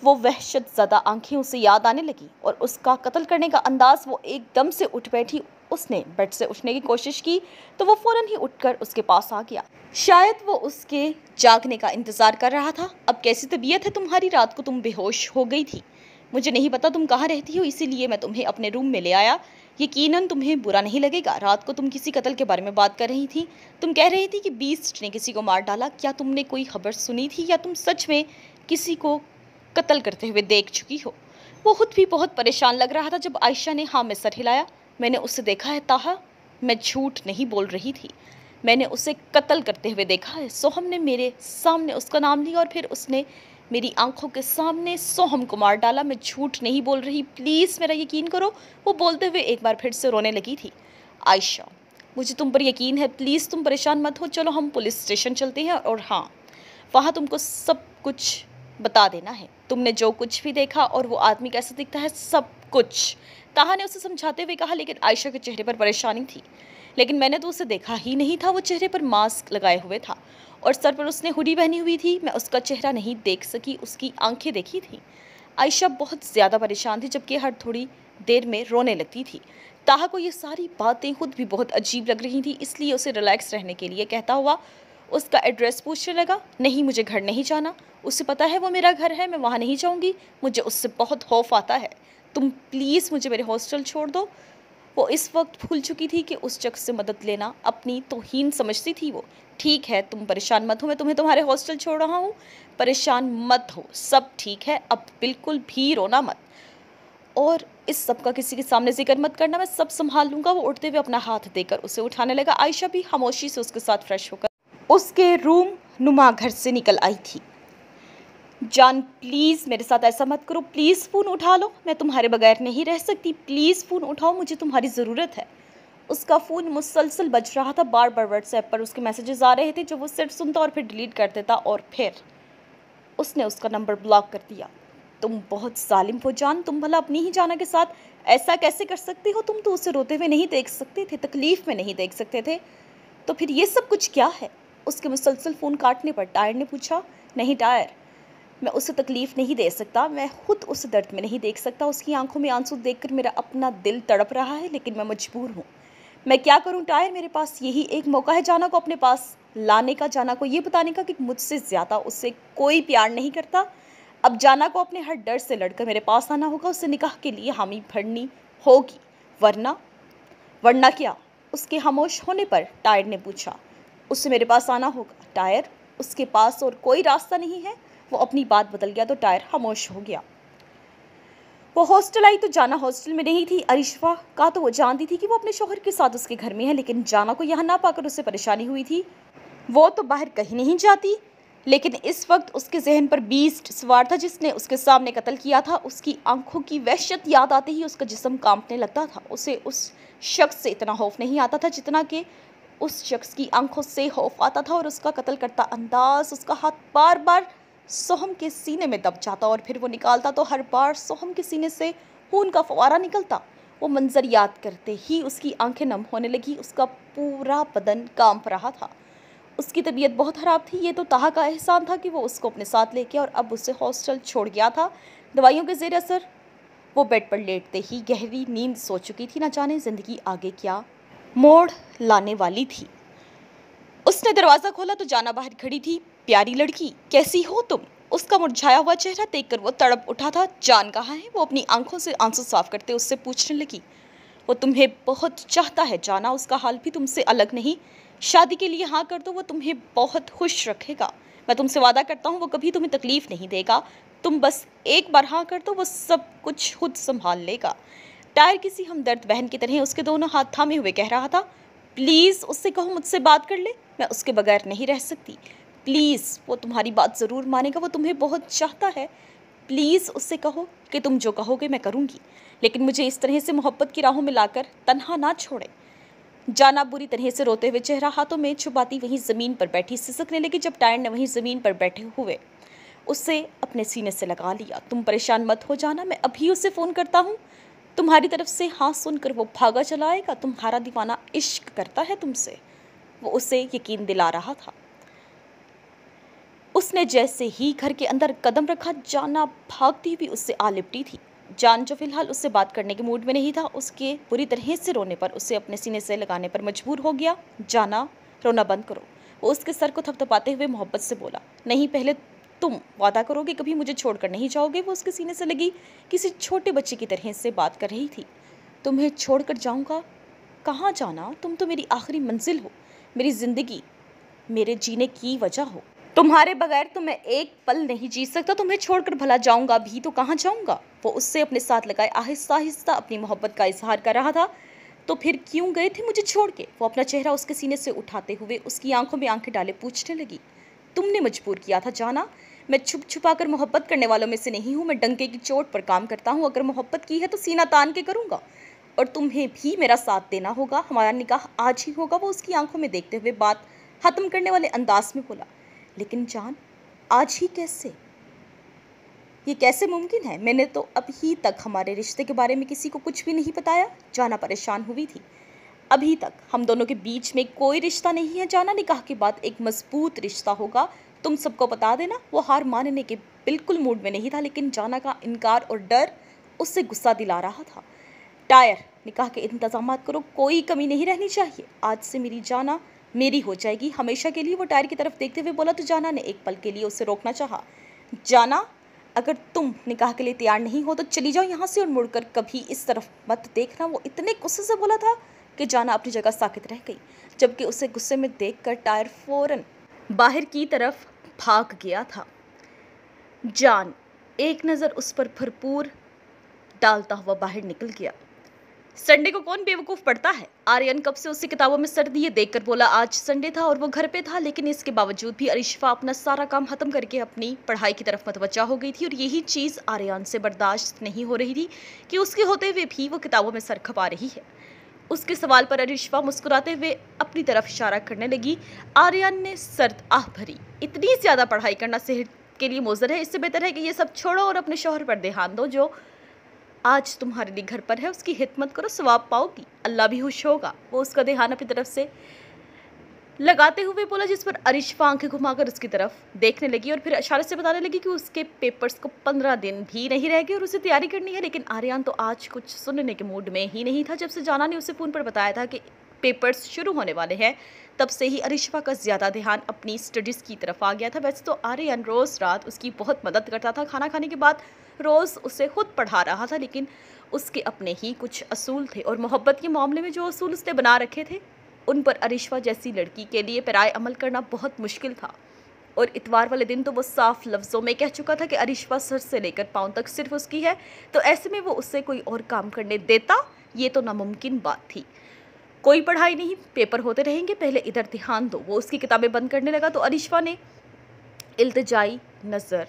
वो वहशत ज़्यादा आँखें उसे याद आने लगी और उसका कत्ल करने का अंदाज़ वो एकदम से उठ बैठी उसने बेड से उठने की कोशिश की तो वो फ़ौरन ही उठकर उसके पास आ गया शायद वो उसके जागने का इंतज़ार कर रहा था अब कैसी तबीयत है तुम्हारी रात को तुम बेहोश हो गई थी मुझे नहीं पता तुम कहाँ रहती हो इसीलिए मैं तुम्हें अपने रूम में ले आया यकीनन तुम्हें बुरा नहीं लगेगा रात को तुम किसी कत्ल के बारे में बात कर रही थी तुम कह रही थी कि बीस्ट ने किसी को मार डाला क्या तुमने कोई खबर सुनी थी या तुम सच में किसी को कत्ल करते हुए देख चुकी हो वो खुद भी बहुत परेशान लग रहा था जब आयशा ने हाँ में सर हिलाया मैंने उसे देखा है ताहा मैं झूठ नहीं बोल रही थी मैंने उसे कत्ल करते हुए देखा है सोहम ने मेरे सामने उसका नाम लिया और फिर उसने मेरी आंखों के सामने सोहम को मार डाला मैं झूठ नहीं बोल रही प्लीज़ मेरा यकीन करो वो बोलते हुए एक बार फिर से रोने लगी थी आयशा मुझे तुम पर यकीन है प्लीज़ तुम परेशान मत हो चलो हम पुलिस स्टेशन चलते हैं और हाँ वहाँ तुमको सब कुछ बता देना है तुमने जो कुछ भी देखा और वो आदमी कैसे दिखता है सब कुछ ताहा ने उसे समझाते हुए कहा लेकिन आयशा के चेहरे पर परेशानी थी लेकिन मैंने तो उसे देखा ही नहीं था वो चेहरे पर मास्क लगाए हुए था और सर पर उसने हुडी पहनी हुई थी मैं उसका चेहरा नहीं देख सकी उसकी आंखें देखी थी आयशा बहुत ज़्यादा परेशान थी जबकि हर थोड़ी देर में रोने लगती थी ताहा को ये सारी बातें खुद भी बहुत अजीब लग रही थी इसलिए उसे रिलैक्स रहने के लिए कहता हुआ उसका एड्रेस पूछने लगा नहीं मुझे घर नहीं जाना उसे पता है वो मेरा घर है मैं वहाँ नहीं जाऊँगी मुझे उससे बहुत खौफ आता है तुम प्लीज़ मुझे मेरे हॉस्टल छोड़ दो वो इस वक्त भूल चुकी थी कि उस शख्स से मदद लेना अपनी तोहन समझती थी वो ठीक है तुम परेशान मत हो मैं तुम्हें तुम्हारे हॉस्टल छोड़ रहा हूँ परेशान मत हो सब ठीक है अब बिल्कुल भी रोना मत और इस सब का किसी के सामने जिक्र मत करना मैं सब संभाल लूँगा वो उठते हुए अपना हाथ देकर उसे उठाने लगा आयशा भी खामोशी से उसके साथ फ्रेश होकर उसके रूम नुमा घर से निकल आई थी जान प्लीज़ मेरे साथ ऐसा मत करो प्लीज़ फ़ोन उठा लो मैं तुम्हारे बगैर नहीं रह सकती प्लीज़ फ़ोन उठाओ मुझे तुम्हारी ज़रूरत है उसका फ़ोन मुसलसल बज रहा था बार बार व्हाट्सएप पर उसके मैसेजेस आ रहे थे जो वो सिर्फ सुनता और फिर डिलीट कर देता और फिर उसने उसका नंबर ब्लॉक कर दिया तुम बहुत ालिम हो जान तुम भला अपनी ही जाना के साथ ऐसा कैसे कर सकती हो तुम तो उसे रोते हुए नहीं देख सकते थे तकलीफ़ में नहीं देख सकते थे तो फिर ये सब कुछ क्या है उसके मुसलसल फ़ोन काटने पर टायर ने पूछा नहीं टायर मैं उसे तकलीफ़ नहीं दे सकता मैं खुद उस दर्द में नहीं देख सकता उसकी आंखों में आंसू देखकर मेरा अपना दिल तड़प रहा है लेकिन मैं मजबूर हूँ मैं क्या करूं टायर मेरे पास यही एक मौका है जाना को अपने पास लाने का जाना को ये बताने का कि मुझसे ज़्यादा उससे कोई प्यार नहीं करता अब जाना को अपने हर डर से लड़कर मेरे पास आना होगा उससे निकाह के लिए हामी भरनी होगी वरना वरना क्या उसके खामोश होने पर टायर ने पूछा उससे मेरे पास आना होगा टायर उसके पास और कोई रास्ता नहीं है वो अपनी बात बदल गया तो टायर खामोश हो गया वो हॉस्टल आई तो जाना हॉस्टल में नहीं थी अरिशफा का तो वो जानती थी कि वो अपने शोहर के साथ उसके घर में है लेकिन जाना को यहाँ ना पाकर उससे परेशानी हुई थी वो तो बाहर कहीं नहीं जाती लेकिन इस वक्त उसके जहन पर बीस्ट सवार था जिसने उसके सामने कत्ल किया था उसकी आंखों की वहशत याद आते ही उसका जिसम कांपने लगता था उसे उस शख्स से इतना खौफ नहीं आता था जितना कि उस शख्स की आंखों से खौफ आता था और उसका कत्ल करता अंदाज उसका हाथ बार बार सोहम के सीने में दब जाता और फिर वो निकालता तो हर बार सोहम के सीने से खून का फवारा निकलता वो मंज़र याद करते ही उसकी आंखें नम होने लगी उसका पूरा बदन कांप रहा था उसकी तबीयत बहुत ख़राब थी ये तो ताहा का एहसान था कि वो उसको अपने साथ ले और अब उसे हॉस्टल छोड़ गया था दवाइयों के जेर असर वो बेड पर लेटते ही गहरी नींद सो चुकी थी ना जाने ज़िंदगी आगे क्या मोड़ लाने वाली थी उसने दरवाज़ा खोला तो जाना बाहर खड़ी थी प्यारी लड़की कैसी हो तुम उसका मुरझाया हुआ चेहरा देखकर वो तड़प उठा था जान कहाँ है वो अपनी आंखों से आंसू साफ करते उससे पूछने लगी वो तुम्हें बहुत चाहता है जाना उसका हाल भी तुमसे अलग नहीं शादी के लिए हाँ कर दो वो तुम्हें बहुत खुश रखेगा मैं तुमसे वादा करता हूँ वो कभी तुम्हें तकलीफ़ नहीं देगा तुम बस एक बार हाँ कर दो वो सब कुछ खुद संभाल लेगा टायर किसी हमदर्द बहन की तरह उसके दोनों हाथ थामे हुए कह रहा था प्लीज़ उससे कहो मुझसे बात कर ले मैं उसके बगैर नहीं रह सकती प्लीज़ वो तुम्हारी बात ज़रूर मानेगा वो तुम्हें बहुत चाहता है प्लीज़ उससे कहो कि तुम जो कहोगे मैं करूँगी लेकिन मुझे इस तरह से मोहब्बत की राहों में लाकर तनहा ना छोड़े जाना बुरी तरह से रोते हुए चेहरा हाथों में छुपाती वहीं ज़मीन पर बैठी सिसकने लगी जब टायर ने वहीं ज़मीन पर बैठे हुए उससे अपने सीने से लगा लिया तुम परेशान मत हो जाना मैं अभी उसे फ़ोन करता हूँ तुम्हारी तरफ से हाँ सुनकर वो भागा चलाएगा तुम्हारा दीवाना इश्क करता है तुमसे वो उसे यकीन दिला रहा था उसने जैसे ही घर के अंदर कदम रखा जाना भागती हुई उससे आ लिपटी थी जान जो फिलहाल उससे बात करने के मूड में नहीं था उसके बुरी तरह से रोने पर उसे अपने सीने से लगाने पर मजबूर हो गया जाना रोना बंद करो वो उसके सर को थपथपाते हुए मोहब्बत से बोला नहीं पहले तुम वादा करोगे कभी मुझे छोड़कर नहीं जाओगे वो उसके सीने से लगी किसी छोटे बच्चे की तरह से बात कर रही थी तुम्हें छोड़कर जाऊँगा कहाँ जाना तुम तो मेरी आखिरी मंजिल हो मेरी ज़िंदगी मेरे जीने की वजह हो तुम्हारे बगैर तो मैं एक पल नहीं जी सकता तुम्हें छोड़कर भला जाऊंगा भी तो कहाँ जाऊंगा वो उससे अपने साथ लगाए आहिस्ता आहिस्ता अपनी मोहब्बत का इजहार कर रहा था तो फिर क्यों गए थे मुझे छोड़ के वो अपना चेहरा उसके सीने से उठाते हुए उसकी आंखों में आंखें डाले पूछने लगी तुमने मजबूर किया था जाना मैं छुप छुपा कर मोहब्बत करने वालों में से नहीं हूँ मैं डंके की चोट पर काम करता हूँ अगर मोहब्बत की है तो सीना तान के करूँगा और तुम्हें भी मेरा साथ देना होगा हमारा निकाह आज ही होगा वो उसकी आंखों में देखते हुए बात ख़त्म करने वाले अंदाज में बोला लेकिन जान आज ही कैसे ये कैसे मुमकिन है मैंने तो अभी तक हमारे रिश्ते के बारे में किसी को कुछ भी नहीं बताया जाना परेशान हुई थी अभी तक हम दोनों के बीच में कोई रिश्ता नहीं है जाना ने कहा कि बात एक मजबूत रिश्ता होगा तुम सबको बता देना वो हार मानने के बिल्कुल मूड में नहीं था लेकिन जाना का इनकार और डर उससे गुस्सा दिला रहा था टायर निकाह के इंतजाम करो कोई कमी नहीं रहनी चाहिए आज से मेरी जाना मेरी हो जाएगी हमेशा के लिए वो टायर की तरफ देखते हुए बोला तो जाना ने एक पल के लिए उसे रोकना चाहा जाना अगर तुम निकाह के लिए तैयार नहीं हो तो चली जाओ यहाँ से और मुड़कर कभी इस तरफ मत देखना वो इतने गुस्से से बोला था कि जाना अपनी जगह साकित रह गई जबकि उसे गुस्से में देख टायर फौरन बाहर की तरफ भाग गया था जान एक नज़र उस पर भरपूर डालता हुआ बाहर निकल गया संडे को कौन बेवकूफ पढ़ता है आर्यन कब से उसकी किताबों में सर दिए देखकर बोला आज संडे था और वो घर पे था लेकिन इसके बावजूद भी अरिशफा अपना सारा काम खत्म करके अपनी पढ़ाई की तरफ मतवजा हो गई थी और यही चीज़ आर्यन से बर्दाश्त नहीं हो रही थी कि उसके होते हुए भी वो किताबों में सर खपा रही है उसके सवाल पर अरिशफा मुस्कुराते हुए अपनी तरफ इशारा करने लगी आर्यन ने सर्द आह भरी इतनी ज़्यादा पढ़ाई करना सेहत के लिए मुजर है इससे बेहतर है कि ये सब छोड़ो और अपने शोहर पर ध्यान दो जो आज तुम्हारे लिए घर पर है उसकी हिम्मत करो स्वाब पाओगी अल्लाह भी खुश होगा वो उसका ध्यान अपनी तरफ से लगाते हुए बोला जिस पर अरिशफा आंखें घुमाकर उसकी तरफ देखने लगी और फिर अशारत से बताने लगी कि उसके पेपर्स को पंद्रह दिन भी नहीं रह गए और उसे तैयारी करनी है लेकिन आर्यन तो आज कुछ सुनने के मूड में ही नहीं था जब से जाना ने उसे फ़ोन पर बताया था कि पेपर्स शुरू होने वाले हैं तब से ही अरिशफा का ज़्यादा ध्यान अपनी स्टडीज़ की तरफ आ गया था वैसे तो आर्यन रोज़ रात उसकी बहुत मदद करता था खाना खाने के बाद रोज़ उसे खुद पढ़ा रहा था लेकिन उसके अपने ही कुछ असूल थे और मोहब्बत के मामले में जो असूल उसने बना रखे थे उन पर अरिशवा जैसी लड़की के लिए पराय अमल करना बहुत मुश्किल था और इतवार वाले दिन तो वो साफ लफ्ज़ों में कह चुका था कि अरिशवा सर से लेकर पाँव तक सिर्फ उसकी है तो ऐसे में वो उससे कोई और काम करने देता ये तो नामुमकिन बात थी कोई पढ़ाई नहीं पेपर होते रहेंगे पहले इधर ध्यान दो वो उसकी किताबें बंद करने लगा तो अरिशवा ने इल्तजाई नज़र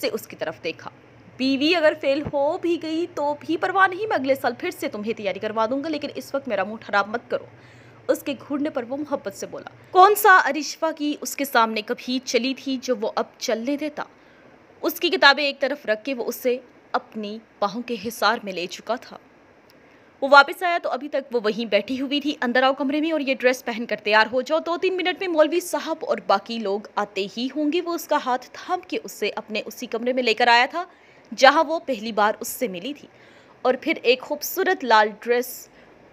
से उसकी तरफ देखा पीवी अगर फेल हो भी गई तो भी परवाह नहीं मैं अगले साल फिर से तुम्हें तैयारी करवा दूंगा लेकिन इस वक्त मेरा मुंह खराब मत करो उसके घूरने पर वो मोहब्बत से बोला कौन सा अरिशफा की उसके सामने कभी चली थी जो वो अब चलने देता उसकी किताबें एक तरफ रख के वो उसे अपनी बाहों के हिसार में ले चुका था वो वापस आया तो अभी तक वो वहीं बैठी हुई थी अंदर आओ कमरे में और ये ड्रेस पहनकर तैयार हो जाओ दो तीन मिनट में मौलवी साहब और बाकी लोग आते ही होंगे वो उसका हाथ थाम के उससे अपने उसी कमरे में लेकर आया था जहाँ वो पहली बार उससे मिली थी और फिर एक खूबसूरत लाल ड्रेस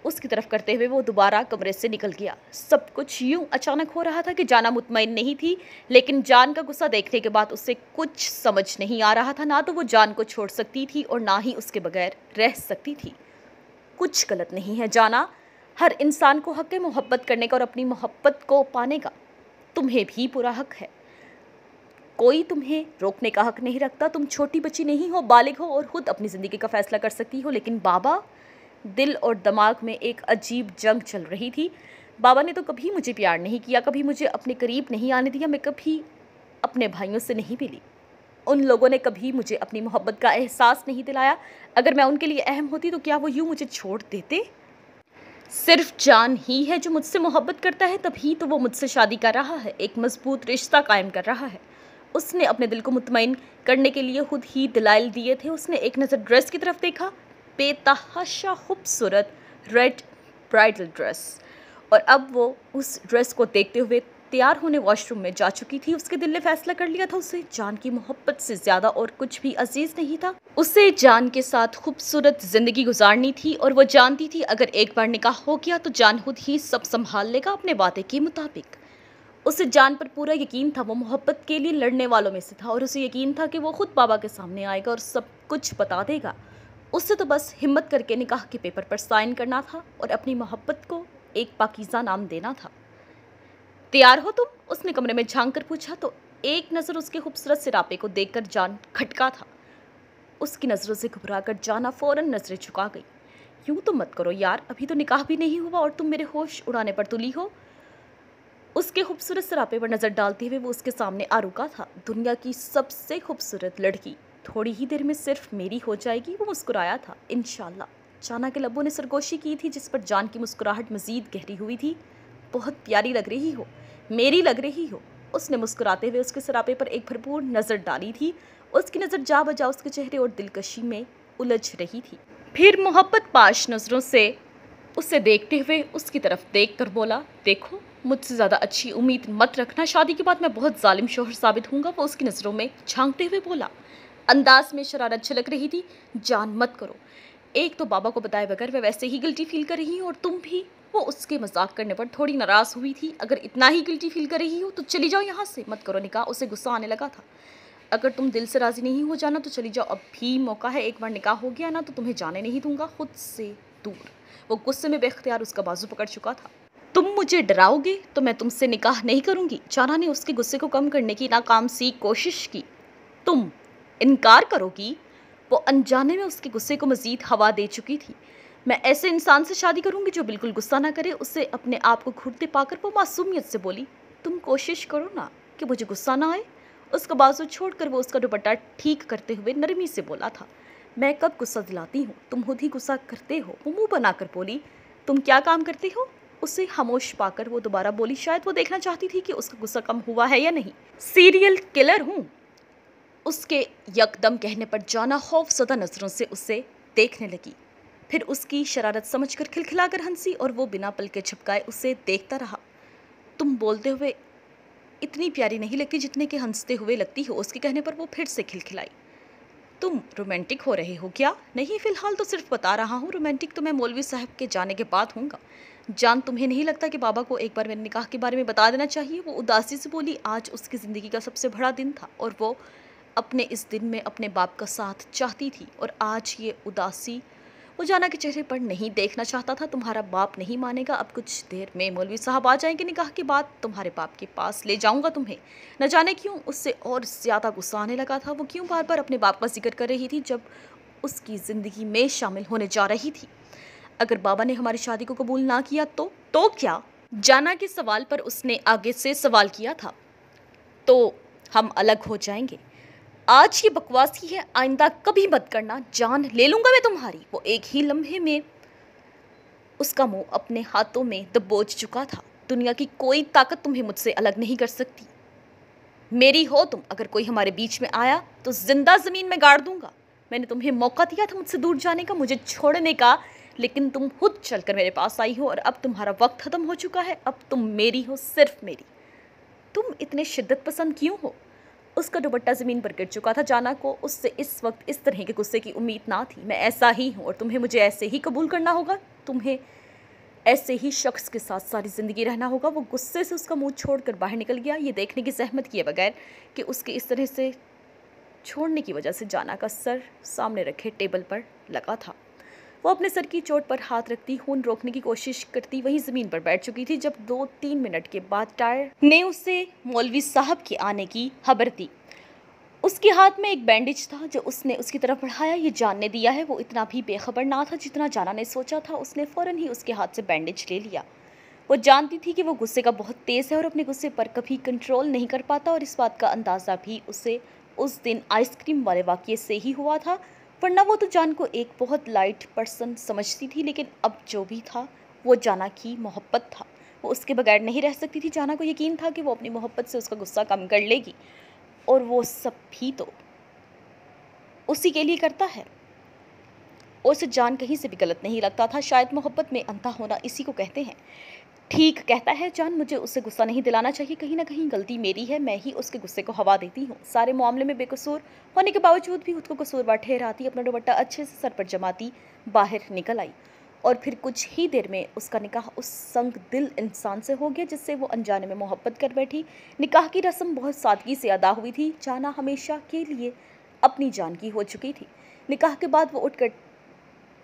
उसकी तरफ करते हुए वो दोबारा कमरे से निकल गया सब कुछ यूं अचानक हो रहा था कि जाना मुतमिन नहीं थी लेकिन जान का गुस्सा देखने के बाद उसे कुछ समझ नहीं आ रहा था ना तो वो जान को छोड़ सकती थी और ना ही उसके बगैर रह सकती थी कुछ गलत नहीं है जाना हर इंसान को हक मोहब्बत करने का और अपनी मोहब्बत को पाने का तुम्हें भी पूरा हक है कोई तुम्हें रोकने का हक नहीं रखता तुम छोटी बच्ची नहीं हो बालिग हो और खुद अपनी ज़िंदगी का फैसला कर सकती हो लेकिन बाबा दिल और दिमाग में एक अजीब जंग चल रही थी बाबा ने तो कभी मुझे प्यार नहीं किया कभी मुझे अपने करीब नहीं आने दिया मैं कभी अपने भाइयों से नहीं मिली उन लोगों ने कभी मुझे अपनी मोहब्बत का एहसास नहीं दिलाया अगर मैं उनके लिए अहम होती तो क्या वो यूँ मुझे छोड़ देते सिर्फ जान ही है जो मुझसे मोहब्बत करता है तभी तो वो मुझसे शादी कर रहा है एक मजबूत रिश्ता कायम कर रहा है उसने अपने दिल को मुतमिन करने के लिए खुद ही दलाइल दिए थे उसने एक नज़र ड्रेस की तरफ देखा बेतहाशा खूबसूरत रेड ब्राइडल ड्रेस और अब वो उस ड्रेस को देखते हुए तैयार होने वॉशरूम में जा चुकी थी उसके दिल ने फैसला कर लिया था उसे जान की मोहब्बत से ज़्यादा और कुछ भी अजीज़ नहीं था उसे जान के साथ खूबसूरत ज़िंदगी गुजारनी थी और वो जानती थी अगर एक बार निकाह हो गया तो जान खुद ही सब संभाल लेगा अपने वादे के मुताबिक उसे जान पर पूरा यकीन था वो मोहब्बत के लिए लड़ने वालों में से था और उसे यकीन था कि वो खुद बाबा के सामने आएगा और सब कुछ बता देगा उससे तो बस हिम्मत करके निकाह के पेपर पर साइन करना था और अपनी मोहब्बत को एक पाकिज़ा नाम देना था तैयार हो तुम उसने कमरे में झांक कर पूछा तो एक नज़र उसके खूबसूरत सिरापे को देखकर जान खटका था उसकी नज़रों से घबरा कर जाना फ़ौरन नज़रें झुका गई यूं तो मत करो यार अभी तो निकाह भी नहीं हुआ और तुम मेरे होश उड़ाने पर तुली हो उसके खूबसूरत सरापे पर नज़र डालते हुए वो उसके सामने आ रुका था दुनिया की सबसे खूबसूरत लड़की थोड़ी ही देर में सिर्फ मेरी हो जाएगी वो मुस्कुराया था इन चाना के लब्बों ने सरगोशी की थी जिस पर जान की मुस्कुराहट मजीद गहरी हुई थी बहुत प्यारी लग रही हो मेरी लग रही हो उसने मुस्कुराते हुए उसके सरापे पर एक भरपूर नज़र डाली थी उसकी नज़र जा बजा उसके चेहरे और दिलकशी में उलझ रही थी फिर मोहब्बत पाश नज़रों से उसे देखते हुए उसकी तरफ देख कर बोला देखो मुझसे ज़्यादा अच्छी उम्मीद मत रखना शादी के बाद मैं बहुत ालिम शोहर साबित हूँ वो उसकी नज़रों में झांकते हुए बोला अंदाज में शरारत छलक रही थी जान मत करो एक तो बाबा को बताए बगैर मैं वैसे ही गिल्टी फील कर रही हूँ और तुम भी वो उसके मजाक करने पर थोड़ी नाराज़ हुई थी अगर इतना ही गिल्टी फील कर रही हो तो चली जाओ यहाँ से मत करो निकाह उसे गुस्सा आने लगा था अगर तुम दिल से राज़ी नहीं हो जाना तो चली जाओ अब भी मौका है एक बार निकाह हो गया ना तो तुम्हें जाने नहीं दूंगा खुद से दूर वो गुस्से में बेख्तियार उसका बाजू पकड़ चुका था तुम मुझे डराओगे तो मैं तुमसे निकाह नहीं करूंगी चारा ने उसके गुस्से को कम करने की नाकाम सी कोशिश की तुम इनकार करोगी वो अनजाने में उसके गुस्से को मजीद हवा दे चुकी थी मैं ऐसे इंसान से शादी करूंगी जो बिल्कुल गुस्सा ना करे उसे अपने आप को घुटते पाकर वो मासूमियत से बोली तुम कोशिश करो ना कि मुझे गुस्सा ना आए उसका बाजू छोड़कर वो उसका दुपट्टा ठीक करते हुए नरमी से बोला था मैं कब गुस्सा दिलाती हूँ तुम खुद ही गुस्सा करते हो वो मुँह बनाकर बोली तुम क्या काम करती हो उसे खामोश पाकर वो दोबारा बोली शायद वो देखना चाहती थी कि उसका गुस्सा कम हुआ है या नहीं सीरियल किलर हूँ उसके यकदम कहने पर जाना खौफजदा नज़रों से उसे देखने लगी फिर उसकी शरारत समझकर खिलखिलाकर हंसी और वो बिना पल के छपकाए उसे देखता रहा तुम बोलते हुए इतनी प्यारी नहीं लगती जितने के हंसते हुए लगती हो उसके कहने पर वो फिर से खिलखिलाई तुम रोमांटिक हो रहे हो क्या नहीं फ़िलहाल तो सिर्फ बता रहा हूँ रोमांटिक तो मैं मौलवी साहब के जाने के बाद हूँगा जान तुम्हें नहीं लगता कि बाबा को एक बार मेरे निकाह के बारे में बता देना चाहिए वो उदासी से बोली आज उसकी ज़िंदगी का सबसे बड़ा दिन था और वो अपने इस दिन में अपने बाप का साथ चाहती थी और आज ये उदासी वो जाना के चेहरे पर नहीं देखना चाहता था तुम्हारा बाप नहीं मानेगा अब कुछ देर में मौलवी साहब आ जाएंगे निकाह के बाद तुम्हारे बाप के पास ले जाऊंगा तुम्हें न जाने क्यों उससे और ज़्यादा गुस्सा आने लगा था वो क्यों बार बार अपने बाप का जिक्र कर रही थी जब उसकी ज़िंदगी में शामिल होने जा रही थी अगर बाबा ने हमारी शादी को कबूल ना किया तो तो क्या जाना के सवाल पर उसने आगे से सवाल किया था तो हम अलग हो जाएंगे आज ये बकवास की है आइंदा कभी मत करना जान ले लूंगा मैं तुम्हारी वो एक ही लम्हे में उसका मुंह अपने हाथों में दबोच चुका था दुनिया की कोई ताकत तुम्हें मुझसे अलग नहीं कर सकती मेरी हो तुम अगर कोई हमारे बीच में आया तो जिंदा ज़मीन में गाड़ दूंगा मैंने तुम्हें मौका दिया था मुझसे दूर जाने का मुझे छोड़ने का लेकिन तुम खुद चलकर मेरे पास आई हो और अब तुम्हारा वक्त ख़त्म हो चुका है अब तुम मेरी हो सिर्फ मेरी तुम इतने शिद्दत पसंद क्यों हो उसका दुपट्टा ज़मीन पर गिर चुका था जाना को उससे इस वक्त इस तरह के गुस्से की उम्मीद ना थी मैं ऐसा ही हूँ और तुम्हें मुझे ऐसे ही कबूल करना होगा तुम्हें ऐसे ही शख्स के साथ सारी ज़िंदगी रहना होगा वो गुस्से से उसका मुंह छोड़कर बाहर निकल गया ये देखने की जहमत किए बगैर कि उसके इस तरह से छोड़ने की वजह से जाना का सर सामने रखे टेबल पर लगा था वो अपने सर की चोट पर हाथ रखती खून रोकने की कोशिश करती वहीं ज़मीन पर बैठ चुकी थी जब दो तीन मिनट के बाद टायर ने उसे मौलवी साहब के आने की खबर दी उसके हाथ में एक बैंडेज था जो उसने उसकी तरफ बढ़ाया ये जानने दिया है वो इतना भी बेखबर ना था जितना जाना ने सोचा था उसने फ़ौरन ही उसके हाथ से बैंडेज ले लिया वो जानती थी कि वो गुस्से का बहुत तेज़ है और अपने गुस्से पर कभी कंट्रोल नहीं कर पाता और इस बात का अंदाज़ा भी उसे उस दिन आइसक्रीम वाले वाक़े से ही हुआ था पर ना वो तो जान को एक बहुत लाइट पर्सन समझती थी लेकिन अब जो भी था वो जाना की मोहब्बत था वो उसके बगैर नहीं रह सकती थी जाना को यकीन था कि वो अपनी मोहब्बत से उसका गुस्सा कम कर लेगी और वो सब भी तो उसी के लिए करता है उसे जान कहीं से भी गलत नहीं लगता था शायद मोहब्बत में अंधा होना इसी को कहते हैं ठीक कहता है जान मुझे उससे गुस्सा नहीं दिलाना चाहिए कहीं ना कहीं गलती मेरी है मैं ही उसके गुस्से को हवा देती हूँ सारे मामले में बेकसूर होने के बावजूद भी खुद को कसूरवार ठहराती अपना दुबट्टा अच्छे से सर पर जमाती बाहर निकल आई और फिर कुछ ही देर में उसका निकाह उस संग दिल इंसान से हो गया जिससे वो अनजाने में मोहब्बत कर बैठी निकाह की रस्म बहुत सादगी से अदा हुई थी जाना हमेशा के लिए अपनी जान की हो चुकी थी निकाह के बाद वो उठकर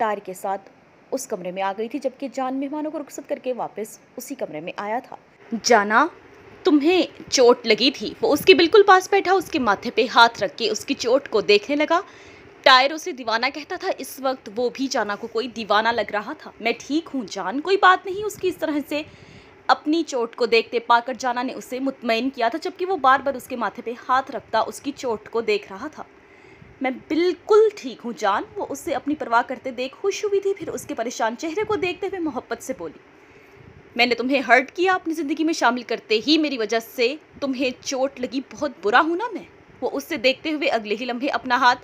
तार के साथ उस कमरे में आ गई थी जबकि जान मेहमानों को रुखसत करके वापस उसी कमरे में आया था जाना तुम्हें चोट लगी थी वो उसके बिल्कुल पास बैठा उसके माथे पे हाथ रख के उसकी चोट को देखने लगा टायर उसे दीवाना कहता था इस वक्त वो भी जाना को कोई दीवाना लग रहा था मैं ठीक हूँ जान कोई बात नहीं उसकी इस तरह से अपनी चोट को देखते पाकर जाना ने उसे मुतमिन किया था जबकि वो बार बार उसके माथे पे हाथ रखता उसकी चोट को देख रहा था मैं बिल्कुल ठीक हूँ जान वो उससे अपनी परवाह करते देख खुश हुई थी फिर उसके परेशान चेहरे को देखते हुए मोहब्बत से बोली मैंने तुम्हें हर्ट किया अपनी ज़िंदगी में शामिल करते ही मेरी वजह से तुम्हें चोट लगी बहुत बुरा हूँ ना मैं वो उससे देखते हुए अगले ही लम्हे अपना हाथ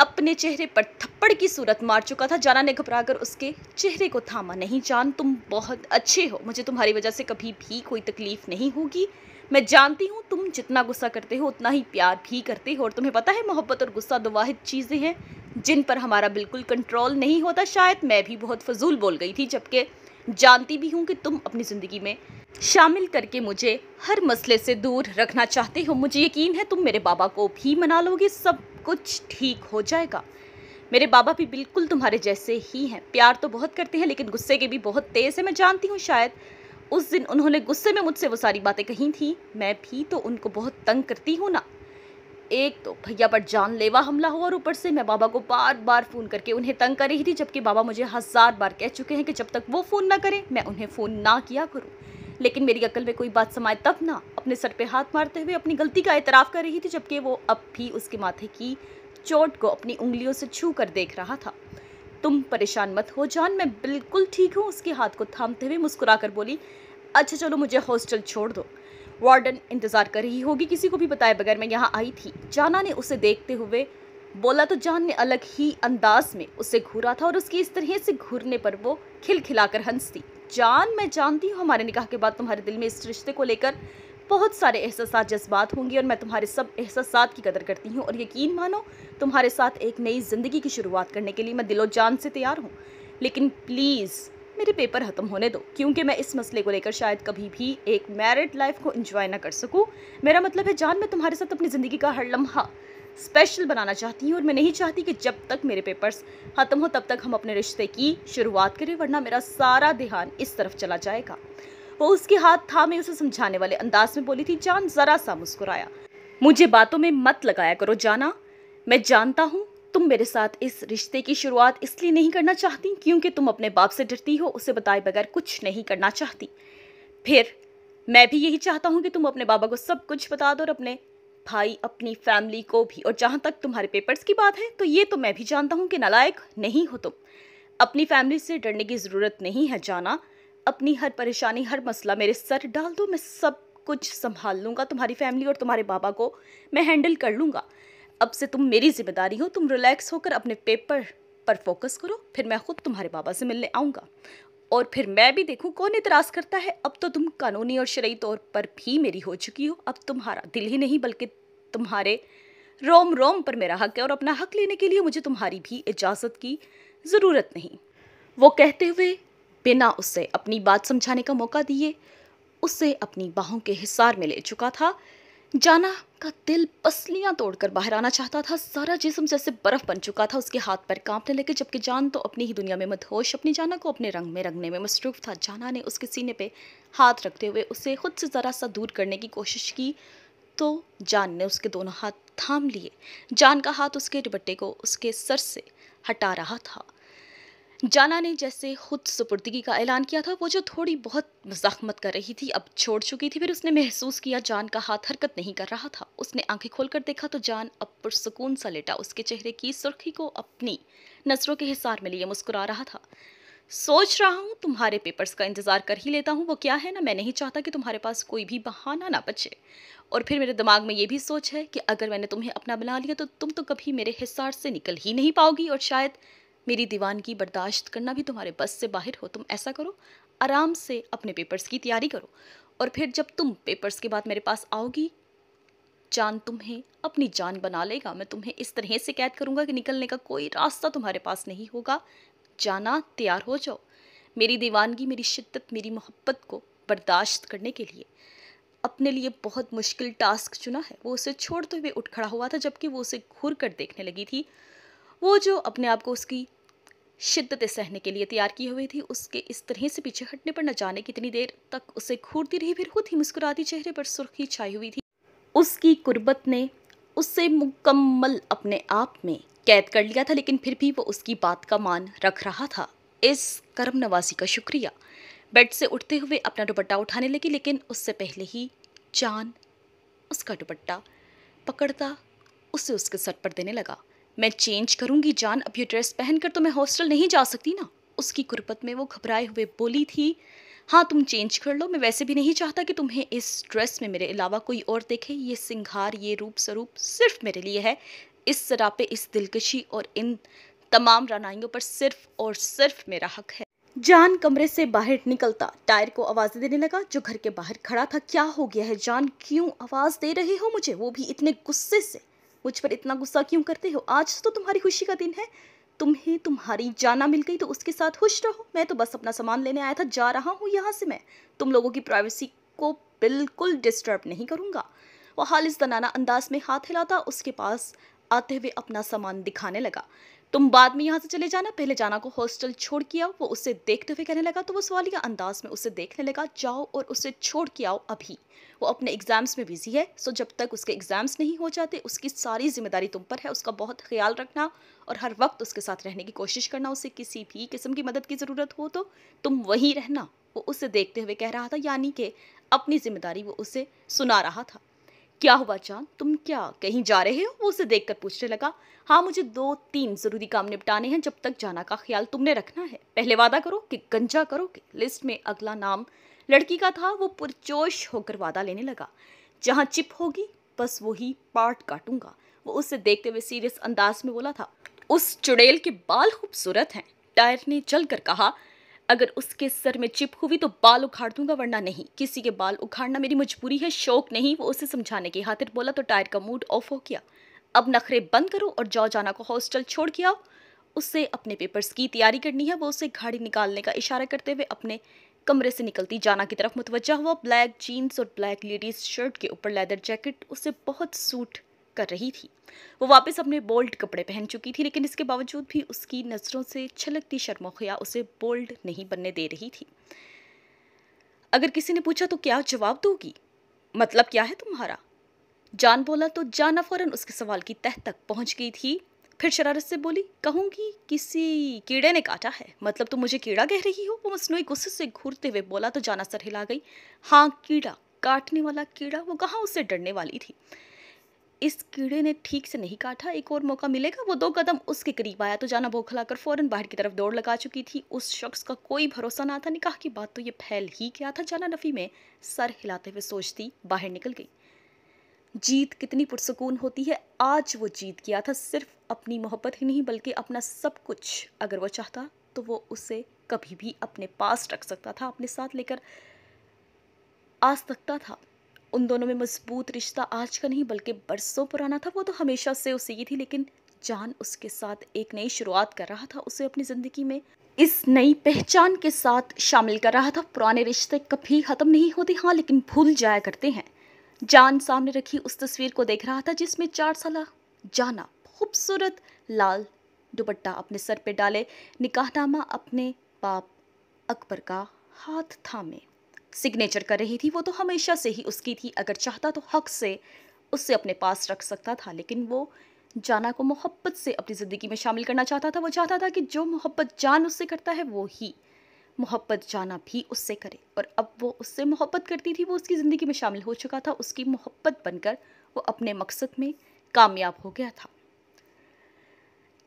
अपने चेहरे पर थप्पड़ की सूरत मार चुका था जाना ने घबरा कर उसके चेहरे को थामा नहीं जान तुम बहुत अच्छे हो मुझे तुम्हारी वजह से कभी भी कोई तकलीफ़ नहीं होगी मैं जानती हूँ तुम जितना गुस्सा करते हो उतना ही प्यार भी करते हो और तुम्हें पता है मोहब्बत और गुस्सा दो वाहिद चीज़ें हैं जिन पर हमारा बिल्कुल कंट्रोल नहीं होता शायद मैं भी बहुत फजूल बोल गई थी जबकि जानती भी हूँ कि तुम अपनी ज़िंदगी में शामिल करके मुझे हर मसले से दूर रखना चाहते हो मुझे यकीन है तुम मेरे बाबा को भी मना लोगे सब कुछ ठीक हो जाएगा मेरे बाबा भी बिल्कुल तुम्हारे जैसे ही हैं प्यार तो बहुत करते हैं लेकिन गुस्से के भी बहुत तेज़ है मैं जानती हूँ शायद उस दिन उन्होंने गुस्से में मुझसे वो सारी बातें कही थी मैं भी तो उनको बहुत तंग करती हूँ ना एक तो भैया पर जानलेवा हमला हुआ और ऊपर से मैं बाबा को बार बार फ़ोन करके उन्हें तंग कर रही थी जबकि बाबा मुझे हज़ार बार कह चुके हैं कि जब तक वो फ़ोन ना करें मैं उन्हें फ़ोन ना किया करूँ लेकिन मेरी अकल में कोई बात समाए तब ना अपने सर पे हाथ मारते हुए अपनी गलती का एतराफ़ कर रही थी जबकि वो अब भी उसके माथे की चोट को अपनी उंगलियों से छू कर देख रहा था तुम परेशान मत हो जान मैं बिल्कुल ठीक हूँ उसके हाथ को थामते हुए मुस्कुरा कर बोली अच्छा चलो मुझे हॉस्टल छोड़ दो वार्डन इंतज़ार कर रही होगी किसी को भी बताए बगैर मैं यहाँ आई थी जाना ने उसे देखते हुए बोला तो जान ने अलग ही अंदाज में उसे घूरा था और उसकी इस तरह से घूरने पर वो खिलखिलाकर हंसती जान मैं जानती हूँ हमारे निकाह के बाद तुम्हारे दिल में इस रिश्ते को लेकर बहुत सारे एहसास जज्बात होंगे और मैं तुम्हारे सब एहसास की कदर करती हूँ और यकीन मानो तुम्हारे साथ एक नई ज़िंदगी की शुरुआत करने के लिए मैं दिलो जान से तैयार हूँ लेकिन प्लीज़ मेरे पेपर ख़त्म होने दो क्योंकि मैं इस मसले को लेकर शायद कभी भी एक मैरिड लाइफ को इंजॉय ना कर सकूँ मेरा मतलब है जान मैं तुम्हारे साथ अपनी ज़िंदगी का हर लम्हा स्पेशल बनाना चाहती हूँ और मैं नहीं चाहती कि जब तक मेरे पेपर्स ख़त्म हो तब तक हम अपने रिश्ते की शुरुआत करें वरना मेरा सारा ध्यान इस तरफ चला जाएगा वो उसके हाथ थामे उसे समझाने वाले अंदाज में बोली थी जान जरा सा मुस्कुराया मुझे बातों में मत लगाया करो जाना मैं जानता हूँ तुम मेरे साथ इस रिश्ते की शुरुआत इसलिए नहीं करना चाहती क्योंकि तुम अपने बाप से डरती हो उसे बताए बगैर कुछ नहीं करना चाहती फिर मैं भी यही चाहता हूँ कि तुम अपने बाबा को सब कुछ बता दो और अपने भाई अपनी फैमिली को भी और जहाँ तक तुम्हारे पेपर्स की बात है तो ये तो मैं भी जानता हूँ कि नालायक नहीं हो तुम अपनी फैमिली से डरने की ज़रूरत नहीं है जाना अपनी हर परेशानी हर मसला मेरे सर डाल दो मैं सब कुछ संभाल लूँगा तुम्हारी फैमिली और तुम्हारे बाबा को मैं हैंडल कर लूँगा अब से तुम मेरी जिम्मेदारी हो तुम रिलैक्स होकर अपने पेपर पर फोकस करो फिर मैं खुद तुम्हारे बाबा से मिलने आऊँगा और फिर मैं भी देखूँ कौन इतराज़ करता है अब तो तुम कानूनी और शरय तौर पर भी मेरी हो चुकी हो अब तुम्हारा दिल ही नहीं बल्कि तुम्हारे रोम रोम पर मेरा हक है और अपना हक लेने के लिए मुझे तुम्हारी भी इजाज़त की ज़रूरत नहीं वो कहते हुए बिना उसे अपनी बात समझाने का मौका दिए उसे अपनी बाहों के हिसार में ले चुका था जाना का दिल पसलियां तोड़कर बाहर आना चाहता था सारा जिसम जैसे बर्फ बन चुका था उसके हाथ पर कांपने लगे जबकि जान तो अपनी ही दुनिया में मदहोश अपनी जाना को अपने रंग में रंगने में मसरूफ था जाना ने उसके सीने पे हाथ रखते हुए उसे खुद से ज़रा सा दूर करने की कोशिश की तो जान ने उसके दोनों हाथ थाम लिए जान का हाथ उसके दुपट्टे को उसके सर से हटा रहा था जाना ने जैसे खुद सुपुर्दगी का ऐलान किया था वो जो थोड़ी बहुत मजाकमत कर रही थी अब छोड़ चुकी थी फिर उसने महसूस किया जान का हाथ हरकत नहीं कर रहा था उसने आंखें खोलकर देखा तो जान अब पुरसकून सा लेटा उसके चेहरे की सुर्खी को अपनी नज़रों के हिसार में लिए मुस्कुरा रहा था सोच रहा हूँ तुम्हारे पेपर्स का इंतज़ार कर ही लेता हूँ वो क्या है ना मैं नहीं चाहता कि तुम्हारे पास कोई भी बहाना ना बचे और फिर मेरे दिमाग में ये भी सोच है कि अगर मैंने तुम्हें अपना बना लिया तो तुम तो कभी मेरे हिसार से निकल ही नहीं पाओगी और शायद मेरी दीवानगी बर्दाश्त करना भी तुम्हारे बस से बाहर हो तुम ऐसा करो आराम से अपने पेपर्स की तैयारी करो और फिर जब तुम पेपर्स के बाद मेरे पास आओगी जान तुम्हें अपनी जान बना लेगा मैं तुम्हें इस तरह से कैद करूँगा कि निकलने का कोई रास्ता तुम्हारे पास नहीं होगा जाना तैयार हो जाओ मेरी दीवानगी मेरी शिद्दत मेरी मोहब्बत को बर्दाश्त करने के लिए अपने लिए बहुत मुश्किल टास्क चुना है वो उसे छोड़ते हुए उठ खड़ा हुआ था जबकि वो उसे घूर कर देखने लगी थी वो जो अपने आप को उसकी शिद्दत सहने के लिए तैयार की हुई थी उसके इस तरह से पीछे हटने पर न जाने कितनी देर तक उसे घूरती रही फिर खुद ही मुस्कुराती चेहरे पर सुर्खी छाई हुई थी उसकी कुर्बत ने उसे मुकम्मल अपने आप में कैद कर लिया था लेकिन फिर भी वो उसकी बात का मान रख रहा था इस कर्म नवासी का शुक्रिया बेड से उठते हुए अपना दुपट्टा उठाने लगी लेकिन उससे पहले ही चांद उसका दुपट्टा पकड़ता उसे उसके सर पर देने लगा मैं चेंज करूंगी जान अब ये ड्रेस पहनकर तो मैं हॉस्टल नहीं जा सकती ना उसकी कुर्बत में वो घबराए हुए बोली थी हाँ तुम चेंज कर लो मैं वैसे भी नहीं चाहता कि तुम्हें इस ड्रेस में मेरे अलावा कोई और देखे ये सिंगार ये रूप स्वरूप सिर्फ मेरे लिए है इस सरापे इस दिलकशी और इन तमाम रानाइयों पर सिर्फ और सिर्फ मेरा हक है जान कमरे से बाहर निकलता टायर को आवाज़ देने लगा जो घर के बाहर खड़ा था क्या हो गया है जान क्यों आवाज़ दे रहे हो मुझे वो भी इतने गुस्से से मुझ पर इतना गुस्सा क्यों करते हो आज तो तुम्हारी खुशी का दिन है तुम्हें तुम्हारी जाना मिल गई तो उसके साथ खुश रहो मैं तो बस अपना सामान लेने आया था जा रहा हूँ यहाँ से मैं तुम लोगों की प्राइवेसी को बिल्कुल डिस्टर्ब नहीं करूँगा वह हालिस दनाना अंदाज में हाथ हिलाता उसके पास आते हुए अपना सामान दिखाने लगा तुम बाद में यहाँ से चले जाना पहले जाना को हॉस्टल छोड़ के आओ वो उससे देखते हुए कहने लगा तो वो सवालिया अंदाज में उसे देखने लगा जाओ और उसे छोड़ के आओ अभी वो अपने एग्ज़ाम्स में बिजी है सो जब तक उसके एग्ज़ाम्स नहीं हो जाते उसकी सारी जिम्मेदारी तुम पर है उसका बहुत ख्याल रखना और हर वक्त उसके साथ रहने की कोशिश करना उसे किसी भी किस्म की मदद की ज़रूरत हो तो तुम वहीं रहना वो उसे देखते हुए कह रहा था यानी कि अपनी जिम्मेदारी वो उसे सुना रहा था क्या हुआ चांद तुम क्या कहीं जा रहे हो वो उसे देखकर पूछने लगा हाँ मुझे दो तीन ज़रूरी काम निपटाने हैं जब तक जाना का ख्याल तुमने रखना है पहले वादा करो कि गंजा करोगे लिस्ट में अगला नाम लड़की का था वो पुरजोश होकर वादा लेने लगा जहाँ चिप होगी बस वही पार्ट काटूंगा वो उसे देखते हुए सीरियस अंदाज में बोला था उस चुड़ैल के बाल खूबसूरत हैं टायर ने चल कहा अगर उसके सर में चिप हुई तो बाल उखाड़ दूंगा वरना नहीं किसी के बाल उखाड़ना मेरी मजबूरी है शौक नहीं वो उसे समझाने की खातिर बोला तो टायर का मूड ऑफ हो गया अब नखरे बंद करो और जाओ जाना को हॉस्टल छोड़ के आओ उससे अपने पेपर्स की तैयारी करनी है वो उसे घाड़ी निकालने का इशारा करते हुए अपने कमरे से निकलती जाना की तरफ मुतवजा हुआ ब्लैक जीन्स और ब्लैक लेडीज शर्ट के ऊपर लेदर जैकेट उसे बहुत सूट कर रही थी वो वापस अपने बोल्ड कपड़े पहन चुकी थी लेकिन इसके बावजूद भी उसकी नज़रों से छलकती शर्मोखिया उसे बोल्ड नहीं बनने दे रही थी अगर किसी ने पूछा तो क्या जवाब दोगी मतलब क्या है तुम्हारा जान बोला तो जाना फौरन उसके सवाल की तह तक पहुंच गई थी फिर शरारत से बोली कहूंगी किसी कीड़े ने काटा है मतलब तुम तो मुझे कीड़ा कह रही हो वो मसनू गुस्से से घूरते हुए बोला तो जाना सर हिला गई हाँ कीड़ा काटने वाला कीड़ा वो कहाँ उससे डरने वाली थी इस कीड़े ने ठीक से नहीं काटा एक और मौका मिलेगा वो दो कदम उसके करीब आया तो जाना बौखला कर फ़ौरन बाहर की तरफ दौड़ लगा चुकी थी उस शख्स का कोई भरोसा ना था निकाह की बात तो ये फैल ही क्या था जाना नफ़ी में सर हिलाते हुए सोचती बाहर निकल गई जीत कितनी पुरसकून होती है आज वो जीत गया था सिर्फ अपनी मोहब्बत ही नहीं बल्कि अपना सब कुछ अगर वो चाहता तो वो उसे कभी भी अपने पास रख सकता था अपने साथ लेकर आ सकता था उन दोनों में मजबूत रिश्ता आज का नहीं बल्कि बरसों पुराना था वो तो हमेशा से उसे ही थी लेकिन जान उसके साथ एक नई शुरुआत कर रहा था उसे अपनी ज़िंदगी में इस नई पहचान के साथ शामिल कर रहा था पुराने रिश्ते कभी ख़त्म नहीं होते हाँ लेकिन भूल जाया करते हैं जान सामने रखी उस तस्वीर को देख रहा था जिसमें चार साल जाना खूबसूरत लाल दुपट्टा अपने सर पे डाले निकाहनामा अपने बाप अकबर का हाथ थामे सिग्नेचर कर रही थी वो तो हमेशा से ही उसकी थी अगर चाहता तो हक से उससे अपने पास रख सकता था लेकिन वो जाना को मोहब्बत से अपनी ज़िंदगी में शामिल करना चाहता था वो चाहता था कि जो मोहब्बत जान उससे करता है वो ही मोहब्बत जाना भी उससे करे और अब वो उससे मोहब्बत करती थी वो उसकी ज़िंदगी में शामिल हो चुका था उसकी मोहब्बत बनकर वो अपने मकसद में कामयाब हो गया था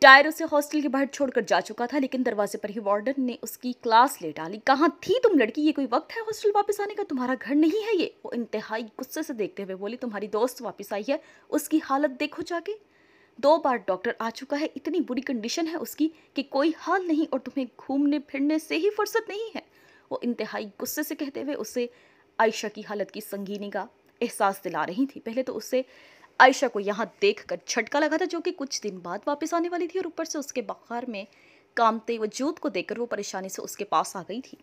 टायर उसे हॉस्टल के बाहर छोड़कर जा चुका था लेकिन दरवाजे पर ही वार्डन ने उसकी क्लास ले डाली कहाँ थी तुम लड़की ये कोई वक्त है हॉस्टल वापस आने का तुम्हारा घर नहीं है ये वो इंतहाई गुस्से से देखते हुए बोली तुम्हारी दोस्त वापस आई है उसकी हालत देखो जाके दो बार डॉक्टर आ चुका है इतनी बुरी कंडीशन है उसकी कि कोई हाल नहीं और तुम्हें घूमने फिरने से ही फुर्सत नहीं है वो इंतहाई गुस्से से कहते हुए उसे आयशा की हालत की संगीनी का एहसास दिला रही थी पहले तो उससे आयशा को यहाँ देख कर झटका लगा था जो कि कुछ दिन बाद वापस आने वाली थी और ऊपर से उसके बखार में कामते वजूद को देखकर वो परेशानी से उसके पास आ गई थी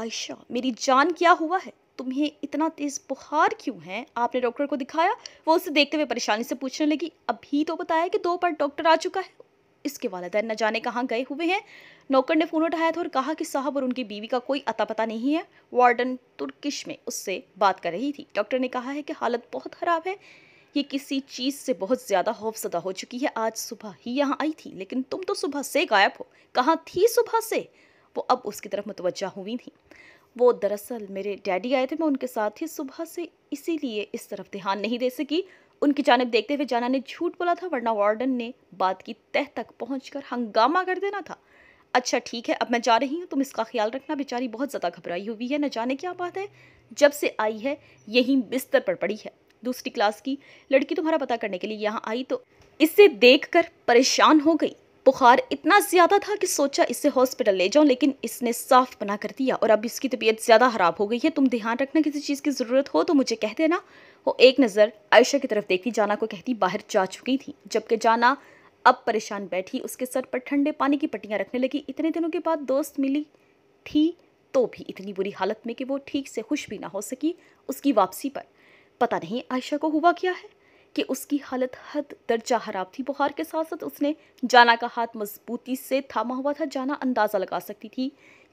आयशा मेरी जान क्या हुआ है तुम्हें इतना तेज़ बुखार क्यों है आपने डॉक्टर को दिखाया वो उसे देखते हुए परेशानी से पूछने लगी अभी तो बताया कि दो बार डॉक्टर आ चुका है इसके वालदैन न जाने कहाँ गए हुए हैं नौकर ने फ़ोन उठाया था और कहा कि साहब और उनकी बीवी का कोई अता पता नहीं है वार्डन तुर्किश में उससे बात कर रही थी डॉक्टर ने कहा है कि हालत बहुत ख़राब है ये किसी चीज़ से बहुत ज़्यादा खौफजदा हो चुकी है आज सुबह ही यहाँ आई थी लेकिन तुम तो सुबह से गायब हो कहाँ थी सुबह से वो अब उसकी तरफ मुतवजा हुई थी वो दरअसल मेरे डैडी आए थे मैं उनके साथ ही सुबह से इसीलिए इस तरफ ध्यान नहीं दे सकी उनकी जानब देखते हुए जाना ने झूठ बोला था वरना वार्डन ने बात की तह तक पहुंचकर हंगामा कर देना था अच्छा ठीक है अब मैं जा रही हूँ तुम इसका ख्याल रखना बेचारी बहुत ज़्यादा घबराई हुई है न जाने क्या बात है जब से आई है यही बिस्तर पर पड़ी है दूसरी क्लास की लड़की तुम्हारा पता करने के लिए यहाँ आई तो इसे देखकर परेशान हो गई बुखार इतना ज़्यादा था कि सोचा इसे हॉस्पिटल ले जाऊं लेकिन इसने साफ बना कर दिया और अब इसकी तबीयत ज़्यादा ख़राब हो गई है तुम ध्यान रखना किसी चीज़ की ज़रूरत हो तो मुझे कह देना वो एक नज़र आयशा की तरफ देखती जाना को कहती बाहर जा चुकी थी जबकि जाना अब परेशान बैठी उसके सर पर ठंडे पानी की पट्टियाँ रखने लगी इतने दिनों के बाद दोस्त मिली थी तो भी इतनी बुरी हालत में कि वो ठीक से खुश भी ना हो सकी उसकी वापसी पर पता नहीं आयशा को हुआ क्या है कि उसकी हालत हद दर्जा खराब थी बुखार के साथ साथ उसने जाना का हाथ मजबूती से थामा हुआ था जाना अंदाज़ा लगा सकती थी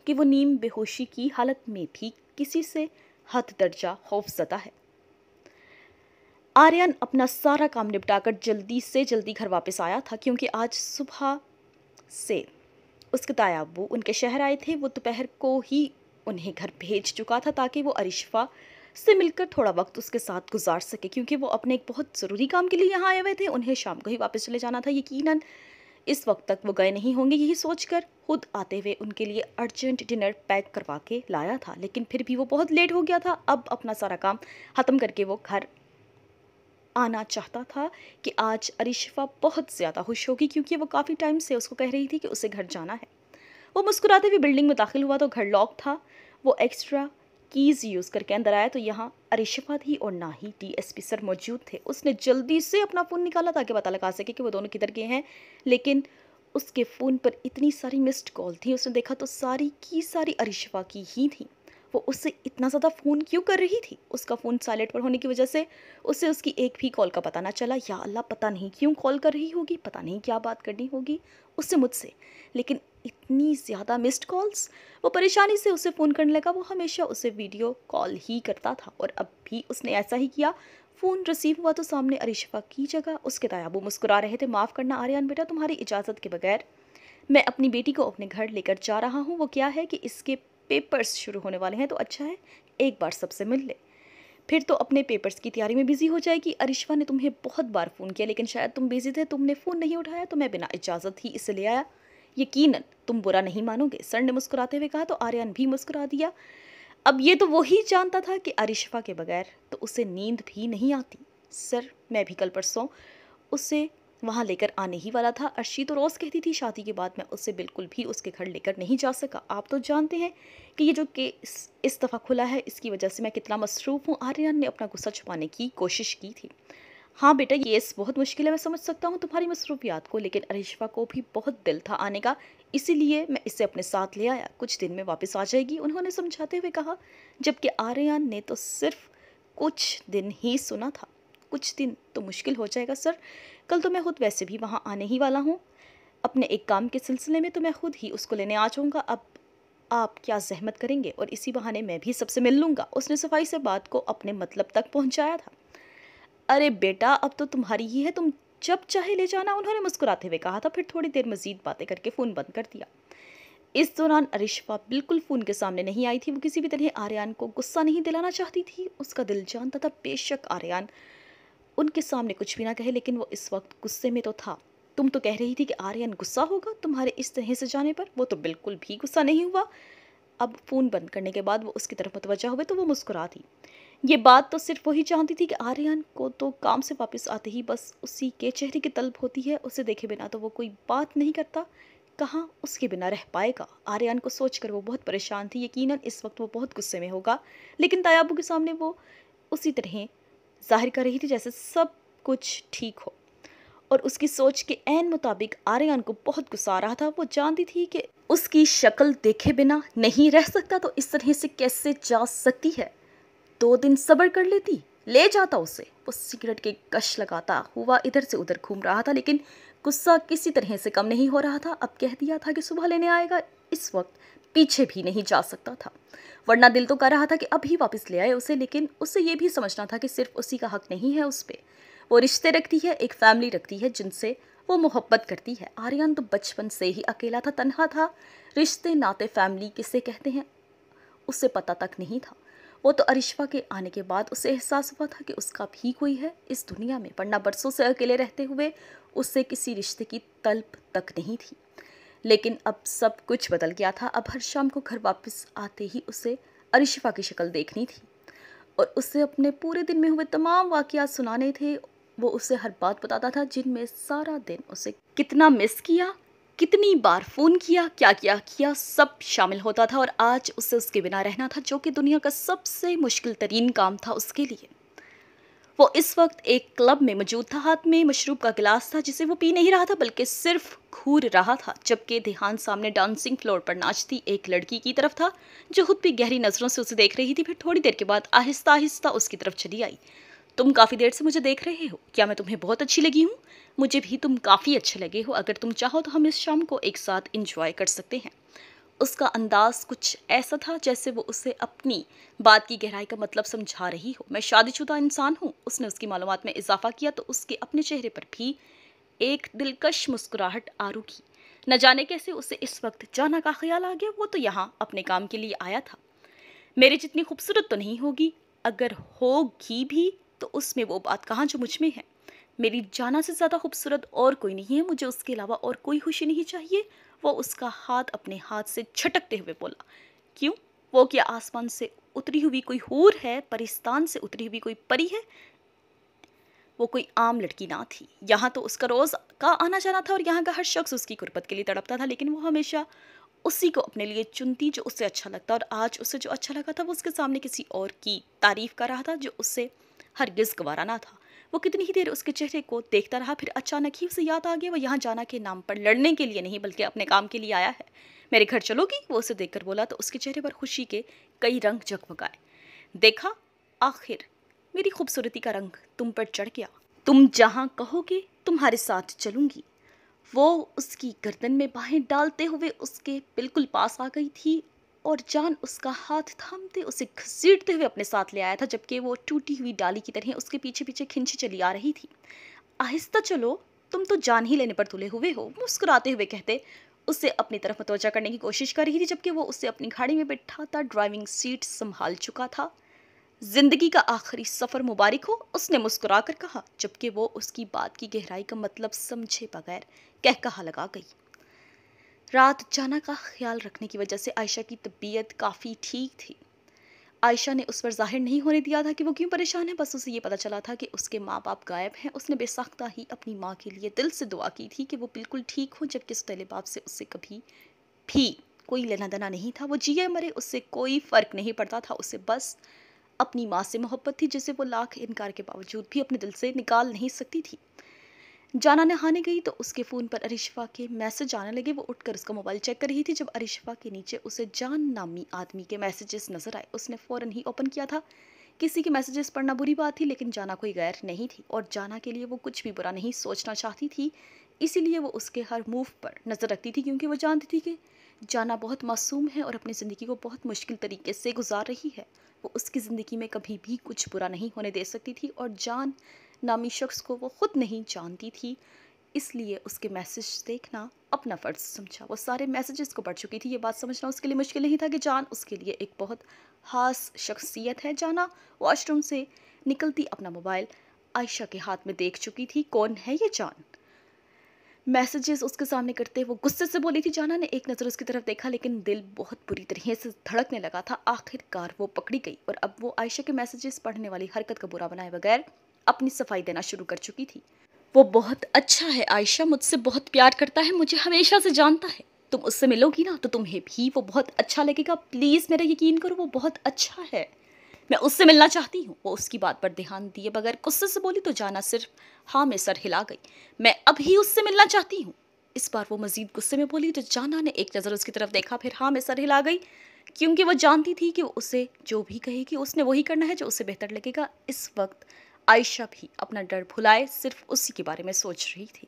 कि वो नीम बेहोशी की हालत में भी किसी से हद दर्जा खौफजदा है आर्यन अपना सारा काम निपटाकर जल्दी से जल्दी घर वापस आया था क्योंकि आज सुबह से उसके तायाबू उनके शहर आए थे वो दोपहर को ही उन्हें घर भेज चुका था ताकि वो अरिशफा से मिलकर थोड़ा वक्त उसके साथ गुजार सके क्योंकि वो अपने एक बहुत ज़रूरी काम के लिए यहाँ आए हुए थे उन्हें शाम को ही वापस चले जाना था यकीनन इस वक्त तक वो गए नहीं होंगे यही सोचकर खुद आते हुए उनके लिए अर्जेंट डिनर पैक करवा के लाया था लेकिन फिर भी वो बहुत लेट हो गया था अब अपना सारा काम ख़त्म करके वो घर आना चाहता था कि आज अरिशफा बहुत ज़्यादा खुश होगी क्योंकि वो काफ़ी टाइम से उसको कह रही थी कि उसे घर जाना है वो मुस्कुराते हुए बिल्डिंग में दाखिल हुआ तो घर लॉक था वो एक्स्ट्रा कीज़ यूज़ करके अंदर आया तो यहाँ अरिशफत ही और ना ही डीएसपी सर मौजूद थे उसने जल्दी से अपना फ़ोन निकाला ताकि पता लगा सके कि वो दोनों किधर गए हैं लेकिन उसके फ़ोन पर इतनी सारी मिस्ड कॉल थी उसने देखा तो सारी की सारी अरिशफा की ही थी वो उससे इतना ज़्यादा फ़ोन क्यों कर रही थी उसका फ़ोन साइलेंट पर होने की वजह से उसे उसकी एक भी कॉल का पता ना चला या अल्लाह पता नहीं क्यों कॉल कर रही होगी पता नहीं क्या बात करनी होगी उससे मुझसे लेकिन इतनी ज़्यादा मिस्ड कॉल्स वो परेशानी से उसे फ़ोन करने लगा वो हमेशा उसे वीडियो कॉल ही करता था और अब भी उसने ऐसा ही किया फ़ोन रिसीव हुआ तो सामने अरिशफा की जगह उसके दाया वो मुस्कुरा रहे थे माफ़ करना आर्यन बेटा तुम्हारी इजाज़त के बगैर मैं अपनी बेटी को अपने घर लेकर जा रहा हूँ वो क्या है कि इसके पेपर्स शुरू होने वाले हैं तो अच्छा है एक बार सबसे मिल ले फिर तो अपने पेपर्स की तैयारी में बिजी हो जाएगी अरिशवा ने तुम्हें बहुत बार फ़ोन किया लेकिन शायद तुम बिजी थे तुमने फ़ोन नहीं उठाया तो मैं बिना इजाज़त ही इसे ले आया यकीनन तुम बुरा नहीं मानोगे सर ने मुस्कुराते हुए कहा तो आर्यन भी मुस्कुरा दिया अब ये तो वही जानता था कि अरिशफा के बगैर तो उसे नींद भी नहीं आती सर मैं भी कल परसों उसे वहाँ लेकर आने ही वाला था अर्शी तो रोज़ कहती थी शादी के बाद मैं उससे बिल्कुल भी उसके घर लेकर नहीं जा सका आप तो जानते हैं कि ये जो केस इस दफ़ा खुला है इसकी वजह से मैं कितना मसरूफ़ हूँ आर्यन ने अपना गुस्सा छुपाने की कोशिश की थी हाँ बेटा येस बहुत मुश्किल है मैं समझ सकता हूँ तुम्हारी मसरूफियात को लेकिन अरिशफा को भी बहुत दिल था आने का इसीलिए मैं इसे अपने साथ ले आया कुछ दिन में वापस आ जाएगी उन्होंने समझाते हुए कहा जबकि आर्यन ने तो सिर्फ कुछ दिन ही सुना था कुछ दिन तो मुश्किल हो जाएगा सर कल तो मैं खुद वैसे भी वहाँ आने ही वाला हूँ अपने एक काम के सिलसिले में तो मैं खुद ही उसको लेने आ जाऊँगा अब आप क्या जहमत करेंगे और इसी बहाने मैं भी सबसे मिल लूँगा उसने सफाई से बात को अपने मतलब तक पहुँचाया था अरे बेटा अब तो तुम्हारी ही है तुम जब चाहे ले जाना उन्होंने मुस्कुराते हुए कहा था फिर थोड़ी देर मजीद बातें करके फ़ोन बंद कर दिया इस दौरान अरिशा बिल्कुल फ़ोन के सामने नहीं आई थी वो किसी भी तरह आर्यन को गुस्सा नहीं दिलाना चाहती थी उसका दिल जानता था बेशक आर्यन उनके सामने कुछ भी ना कहे लेकिन वो इस वक्त गुस्से में तो था तुम तो कह रही थी कि आर्यन गुस्सा होगा तुम्हारे इस तरह से जाने पर वो तो बिल्कुल भी गुस्सा नहीं हुआ अब फ़ोन बंद करने के बाद वो उसकी तरफ मुतवजा हुए तो वो मुस्कुरा थी ये बात तो सिर्फ वही जानती थी कि आर्यन को तो काम से वापस आते ही बस उसी के चेहरे की तलब होती है उसे देखे बिना तो वो कोई बात नहीं करता कहाँ उसके बिना रह पाएगा आर्यन को सोचकर वो बहुत परेशान थी यकीनन इस वक्त वो बहुत गुस्से में होगा लेकिन तायाबू के सामने वो उसी तरह जाहिर कर रही थी जैसे सब कुछ ठीक हो और उसकी सोच के एन मुताबिक आर्यन को बहुत गुस्सा आ रहा था वो जानती थी कि उसकी शक्ल देखे बिना नहीं रह सकता तो इस तरह से कैसे जा सकती है दो दिन सबर कर लेती ले जाता उसे वो सिगरेट के कश लगाता हुआ इधर से उधर घूम रहा था लेकिन गुस्सा किसी तरह से कम नहीं हो रहा था अब कह दिया था कि सुबह लेने आएगा इस वक्त पीछे भी नहीं जा सकता था वरना दिल तो कर रहा था कि अभी वापस ले आए उसे लेकिन उसे ये भी समझना था कि सिर्फ उसी का हक नहीं है उस पर वो रिश्ते रखती है एक फैमिली रखती है जिनसे वो मोहब्बत करती है आर्यन तो बचपन से ही अकेला था तनहा था रिश्ते नाते फैमिली किसे कहते हैं उसे पता तक नहीं था वो तो अरिशवा के आने के बाद उसे एहसास हुआ था कि उसका भी कोई है इस दुनिया में वरना बरसों से अकेले रहते हुए उससे किसी रिश्ते की तलब तक नहीं थी लेकिन अब सब कुछ बदल गया था अब हर शाम को घर वापस आते ही उसे अरिशफा की शक्ल देखनी थी और उसे अपने पूरे दिन में हुए तमाम वाक़ात सुनाने थे वो उसे हर बात बताता था जिनमें सारा दिन उसे कितना मिस किया कितनी बार फ़ोन किया क्या किया किया सब शामिल होता था और आज उसे उसके बिना रहना था जो कि दुनिया का सबसे मुश्किल तरीन काम था उसके लिए वो इस वक्त एक क्लब में मौजूद था हाथ में मशरूब का गिलास था जिसे वो पी नहीं रहा था बल्कि सिर्फ घूर रहा था जबकि ध्यान सामने डांसिंग फ्लोर पर नाचती एक लड़की की तरफ था जो खुद भी गहरी नज़रों से उसे देख रही थी फिर थोड़ी देर के बाद आहिस्ता आहिस्ता उसकी तरफ चली आई तुम काफ़ी देर से मुझे देख रहे हो क्या मैं तुम्हें बहुत अच्छी लगी हूँ मुझे भी तुम काफ़ी अच्छे लगे हो अगर तुम चाहो तो हम इस शाम को एक साथ इंजॉय कर सकते हैं उसका अंदाज़ कुछ ऐसा था जैसे वो उसे अपनी बात की गहराई का मतलब समझा रही हो मैं शादीशुदा इंसान हूँ उसने उसकी मालूम में इजाफा किया तो उसके अपने चेहरे पर भी एक दिलकश मुस्कुराहट आ रुकी न जाने कैसे उसे इस वक्त जाना का ख्याल आ गया वो तो यहाँ अपने काम के लिए आया था मेरी जितनी खूबसूरत तो नहीं होगी अगर होगी भी तो उसमें वो बात कहाँ जो मुझ में है मेरी जाना से ज़्यादा खूबसूरत और कोई नहीं है मुझे उसके अलावा और कोई खुशी नहीं चाहिए वो उसका हाथ अपने हाथ से छटकते हुए बोला क्यों वो क्या आसमान से उतरी हुई कोई हूर है परिस्तान से उतरी हुई कोई परी है वो कोई आम लड़की ना थी यहाँ तो उसका रोज़ का आना जाना था और यहाँ का हर शख्स उसकी गुर्बत के लिए तड़पता था लेकिन वो हमेशा उसी को अपने लिए चुनती जो उससे अच्छा लगता और आज उसे जो अच्छा लगा था वो उसके सामने किसी और की तारीफ़ कर रहा था जो उससे गिज गवारा ना था वो कितनी ही देर उसके चेहरे को देखता रहा फिर अचानक ही उसे याद आ गया वह यहाँ जाना के नाम पर लड़ने के लिए नहीं बल्कि अपने काम के लिए आया है मेरे घर चलोगी वो उसे देख बोला तो उसके चेहरे पर खुशी के कई रंग जगमगाए देखा आखिर मेरी खूबसूरती का रंग तुम पर चढ़ गया तुम जहाँ कहोगे तुम्हारे साथ चलूंगी वो उसकी गर्दन में बाहें डालते हुए उसके बिल्कुल पास आ गई थी और जान उसका हाथ थामते उसे घसीटते हुए अपने साथ ले आया था जबकि वो टूटी हुई डाली की तरह उसके पीछे पीछे खिंची चली आ रही थी आहिस्ता चलो तुम तो जान ही लेने पर तुले हुए हो मुस्कुराते हुए कहते उसे अपनी तरफ मतवजा करने की कोशिश कर रही थी जबकि वो उसे अपनी घाड़ी में बैठाता ड्राइविंग सीट संभाल चुका था जिंदगी का आखिरी सफ़र मुबारक हो उसने मुस्कुरा कर कहा जबकि वो उसकी बात की गहराई का मतलब समझे बगैर कह कहा लगा गई रात जाना का ख्याल रखने की वजह से आयशा की तबीयत काफ़ी ठीक थी आयशा ने उस पर जाहिर नहीं होने दिया था कि वो क्यों परेशान है बस उसे ये पता चला था कि उसके माँ बाप गायब हैं उसने बेसाख्ता ही अपनी माँ के लिए दिल से दुआ की थी कि वो बिल्कुल ठीक हो जबकि सतेले बाप से उससे कभी भी कोई लेना देना नहीं था वो जिए मरे उससे कोई फ़र्क नहीं पड़ता था उसे बस अपनी माँ से मोहब्बत थी जिसे वो लाख इनकार के बावजूद भी अपने दिल से निकाल नहीं सकती थी जाना नहाने गई तो उसके फ़ोन पर अरिशफा के मैसेज आने लगे वो उठकर उसका मोबाइल चेक कर रही थी जब अरिशफा के नीचे उसे जान नामी आदमी के मैसेजेस नज़र आए उसने फ़ौरन ही ओपन किया था किसी के मैसेजेस पढ़ना बुरी बात थी लेकिन जाना कोई गैर नहीं थी और जाना के लिए वो कुछ भी बुरा नहीं सोचना चाहती थी इसीलिए वो उसके हर मूव पर नज़र रखती थी क्योंकि वो जानती थी कि जाना बहुत मासूम है और अपनी ज़िंदगी को बहुत मुश्किल तरीके से गुजार रही है वो उसकी ज़िंदगी में कभी भी कुछ बुरा नहीं होने दे सकती थी और जान नामी शख्स को वो ख़ुद नहीं जानती थी इसलिए उसके मैसेज देखना अपना फ़र्ज समझा वो सारे मैसेजेस को पढ़ चुकी थी ये बात समझना उसके लिए मुश्किल नहीं था कि जान उसके लिए एक बहुत खास शख्सियत है जाना वॉशरूम से निकलती अपना मोबाइल आयशा के हाथ में देख चुकी थी कौन है ये जान मैसेजेस उसके सामने करते वो गुस्से से बोली थी जाना ने एक नज़र उसकी तरफ देखा लेकिन दिल बहुत बुरी तरह से धड़कने लगा था आखिरकार वो पकड़ी गई और अब वो आयशा के मैसेजेस पढ़ने वाली हरकत का बुरा बनाए बगैर अपनी सफाई देना शुरू कर चुकी थी वो बहुत अच्छा है आयशा मुझसे बहुत प्यार करता है मुझे हमेशा से जानता है तुम उससे मिलोगी ना तो तुम्हें भी वो बहुत अच्छा लगेगा प्लीज़ मेरा यकीन करो वो बहुत अच्छा है मैं उससे मिलना चाहती हूँ वो उसकी बात पर ध्यान दिए बगैर गुस्से से बोली तो जाना सिर्फ हाँ मैं सर हिला गई मैं अब ही उससे मिलना चाहती हूँ इस बार वो मजीद गुस्से में बोली तो जाना ने एक नज़र उसकी तरफ देखा फिर हाँ मैं सर हिला गई क्योंकि वो जानती थी कि उसे जो भी कहेगी उसने वही करना है जो उसे बेहतर लगेगा इस वक्त आयशा भी अपना डर भुलाए सिर्फ उसी के बारे में सोच रही थी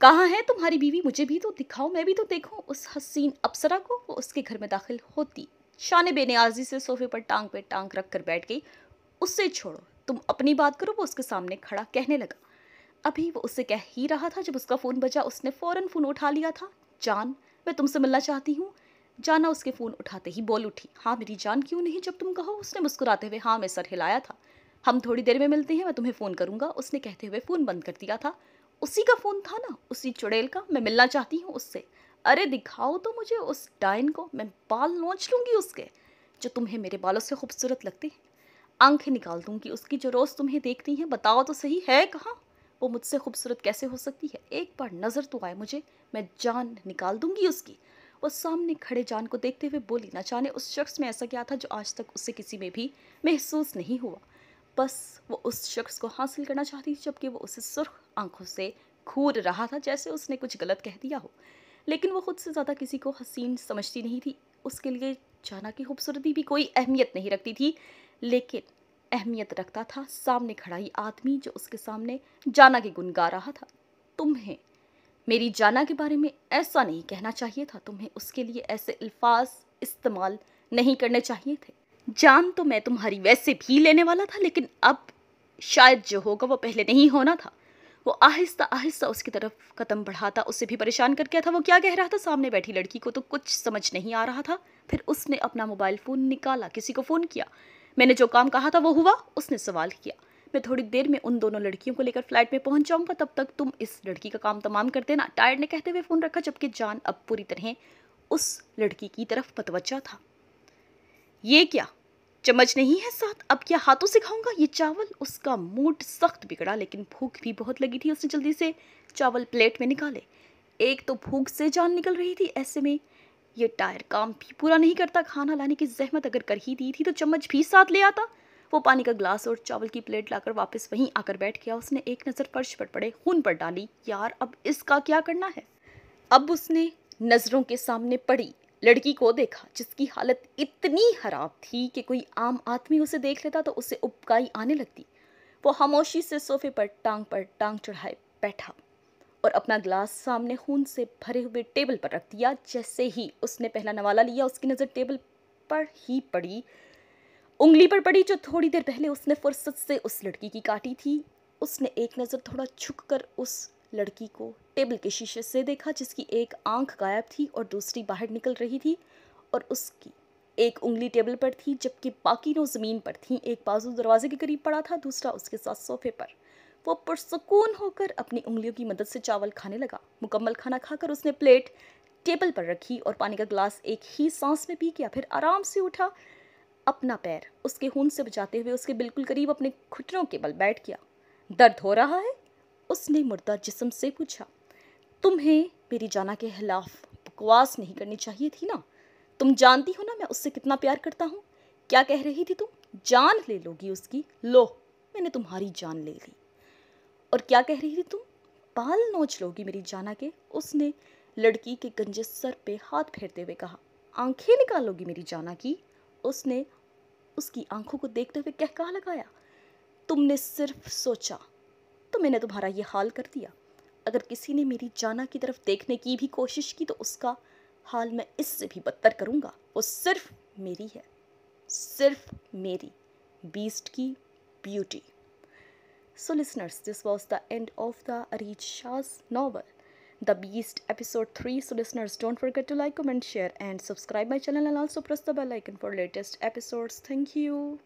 कहाँ है तुम्हारी बीवी मुझे भी तो दिखाओ मैं भी तो देखूँ उस हसीन अप्सरा को वो उसके घर में दाखिल होती शान बेनियाजी से सोफे पर टांग पे टांग रख कर बैठ गई उससे छोड़ो तुम अपनी बात करो वो उसके सामने खड़ा कहने लगा अभी वो उससे कह ही रहा था जब उसका फ़ोन बजा उसने फ़ौरन फ़ोन उठा लिया था जान मैं तुमसे मिलना चाहती हूँ जाना उसके फ़ोन उठाते ही बोल उठी हाँ मेरी जान क्यों नहीं जब तुम कहो उसने मुस्कुराते हुए हाँ मैं सर हिलाया था हम थोड़ी देर में मिलते हैं मैं तुम्हें फ़ोन करूँगा उसने कहते हुए फ़ोन बंद कर दिया था उसी का फ़ोन था ना उसी चुड़ैल का मैं मिलना चाहती हूँ उससे अरे दिखाओ तो मुझे उस डायन को मैं बाल नोच लूँगी उसके जो तुम्हें मेरे बालों से खूबसूरत लगते हैं आंखें निकाल दूंगी उसकी जो रोज़ तुम्हें देखती हैं बताओ तो सही है कहाँ वो मुझसे खूबसूरत कैसे हो सकती है एक बार नज़र तो आए मुझे मैं जान निकाल दूंगी उसकी वो सामने खड़े जान को देखते हुए बोली ना जाने उस शख्स में ऐसा क्या था जो आज तक उसे किसी में भी महसूस नहीं हुआ बस वो उस शख्स को हासिल करना चाहती थी जबकि वो उसे सुर्ख आंखों से घूर रहा था जैसे उसने कुछ गलत कह दिया हो लेकिन वो खुद से ज़्यादा किसी को हसीन समझती नहीं थी उसके लिए जाना की खूबसूरती भी कोई अहमियत नहीं रखती थी लेकिन अहमियत रखता था सामने खड़ा ही आदमी जो उसके सामने जाना के गुन गा रहा था तुम्हें मेरी जाना के बारे में ऐसा नहीं कहना चाहिए था तुम्हें उसके लिए ऐसे अल्फाज इस्तेमाल नहीं करने चाहिए थे जान तो मैं तुम्हारी वैसे भी लेने वाला था लेकिन अब शायद जो होगा वो पहले नहीं होना था वो आहिस्ता आहिस्ता उसकी तरफ कदम बढ़ाता उसे भी परेशान कर गया था वो क्या कह रहा था सामने बैठी लड़की को तो कुछ समझ नहीं आ रहा था फिर उसने अपना मोबाइल फ़ोन निकाला किसी को फ़ोन किया मैंने जो काम कहा था वो हुआ उसने सवाल किया मैं थोड़ी देर में उन दोनों लड़कियों को लेकर फ्लैट में पहुंच जाऊंगा तब तक तुम इस लड़की का काम तमाम कर देना टायर्ड ने कहते हुए फ़ोन रखा जबकि जान अब पूरी तरह उस लड़की की तरफ पतवचा था ये क्या चम्मच नहीं है साथ अब क्या हाथों से खाऊंगा ये चावल उसका मूड सख्त बिगड़ा लेकिन भूख भी बहुत लगी थी उसने जल्दी से चावल प्लेट में निकाले एक तो भूख से जान निकल रही थी ऐसे में ये टायर काम भी पूरा नहीं करता खाना लाने की जहमत अगर कर ही दी थी तो चम्मच भी साथ ले आता वो पानी का ग्लास और चावल की प्लेट लाकर वापस वहीं आकर बैठ गया उसने एक नज़र फर्श पर पड़े खून पर डाली यार अब इसका क्या करना है अब उसने नज़रों के सामने पड़ी लड़की को देखा जिसकी हालत इतनी ख़राब थी कि कोई आम आदमी उसे देख लेता तो उसे उपकाई आने लगती वो खामोशी से सोफे पर टांग पर टांग चढ़ाए बैठा और अपना ग्लास सामने खून से भरे हुए टेबल पर रख दिया जैसे ही उसने पहला नवाला लिया उसकी नज़र टेबल पर ही पड़ी उंगली पर पड़ी जो थोड़ी देर पहले उसने फुर्सत से उस लड़की की काटी थी उसने एक नज़र थोड़ा छुक कर उस लड़की को टेबल के शीशे से देखा जिसकी एक आंख गायब थी और दूसरी बाहर निकल रही थी और उसकी एक उंगली टेबल पर थी जबकि बाकी नौ ज़मीन पर थी एक बाजू दरवाजे के करीब पड़ा था दूसरा उसके साथ सोफे पर वो पुरसकून होकर अपनी उंगलियों की मदद से चावल खाने लगा मुकम्मल खाना खाकर उसने प्लेट टेबल पर रखी और पानी का ग्लास एक ही सांस में पी किया फिर आराम से उठा अपना पैर उसके खून से बचाते हुए उसके बिल्कुल करीब अपने घुटनों के बल बैठ गया दर्द हो रहा है उसने मुर्दा जिसम से पूछा तुम्हें मेरी जाना के खिलाफ बकवास नहीं करनी चाहिए थी ना तुम जानती हो ना मैं उससे कितना प्यार करता हूँ क्या कह रही थी तुम जान ले लोगी उसकी लो मैंने तुम्हारी जान ले ली और क्या कह रही थी तुम बाल नोच लोगी मेरी जाना के उसने लड़की के गंजे सर पे हाथ फेरते हुए कहा आंखें निकालोगी मेरी जाना की उसने उसकी आंखों को देखते हुए कह कहा लगाया तुमने सिर्फ सोचा तो मैंने तुम्हारा ये हाल कर दिया अगर किसी ने मेरी जाना की तरफ देखने की भी कोशिश की तो उसका हाल मैं इससे भी बदतर करूँगा वो सिर्फ मेरी है सिर्फ मेरी बीस्ट की beauty so listeners this was the end of the Areej Shah novel the beast episode three so listeners don't forget to like comment share and subscribe my channel and also press the bell icon for latest episodes thank you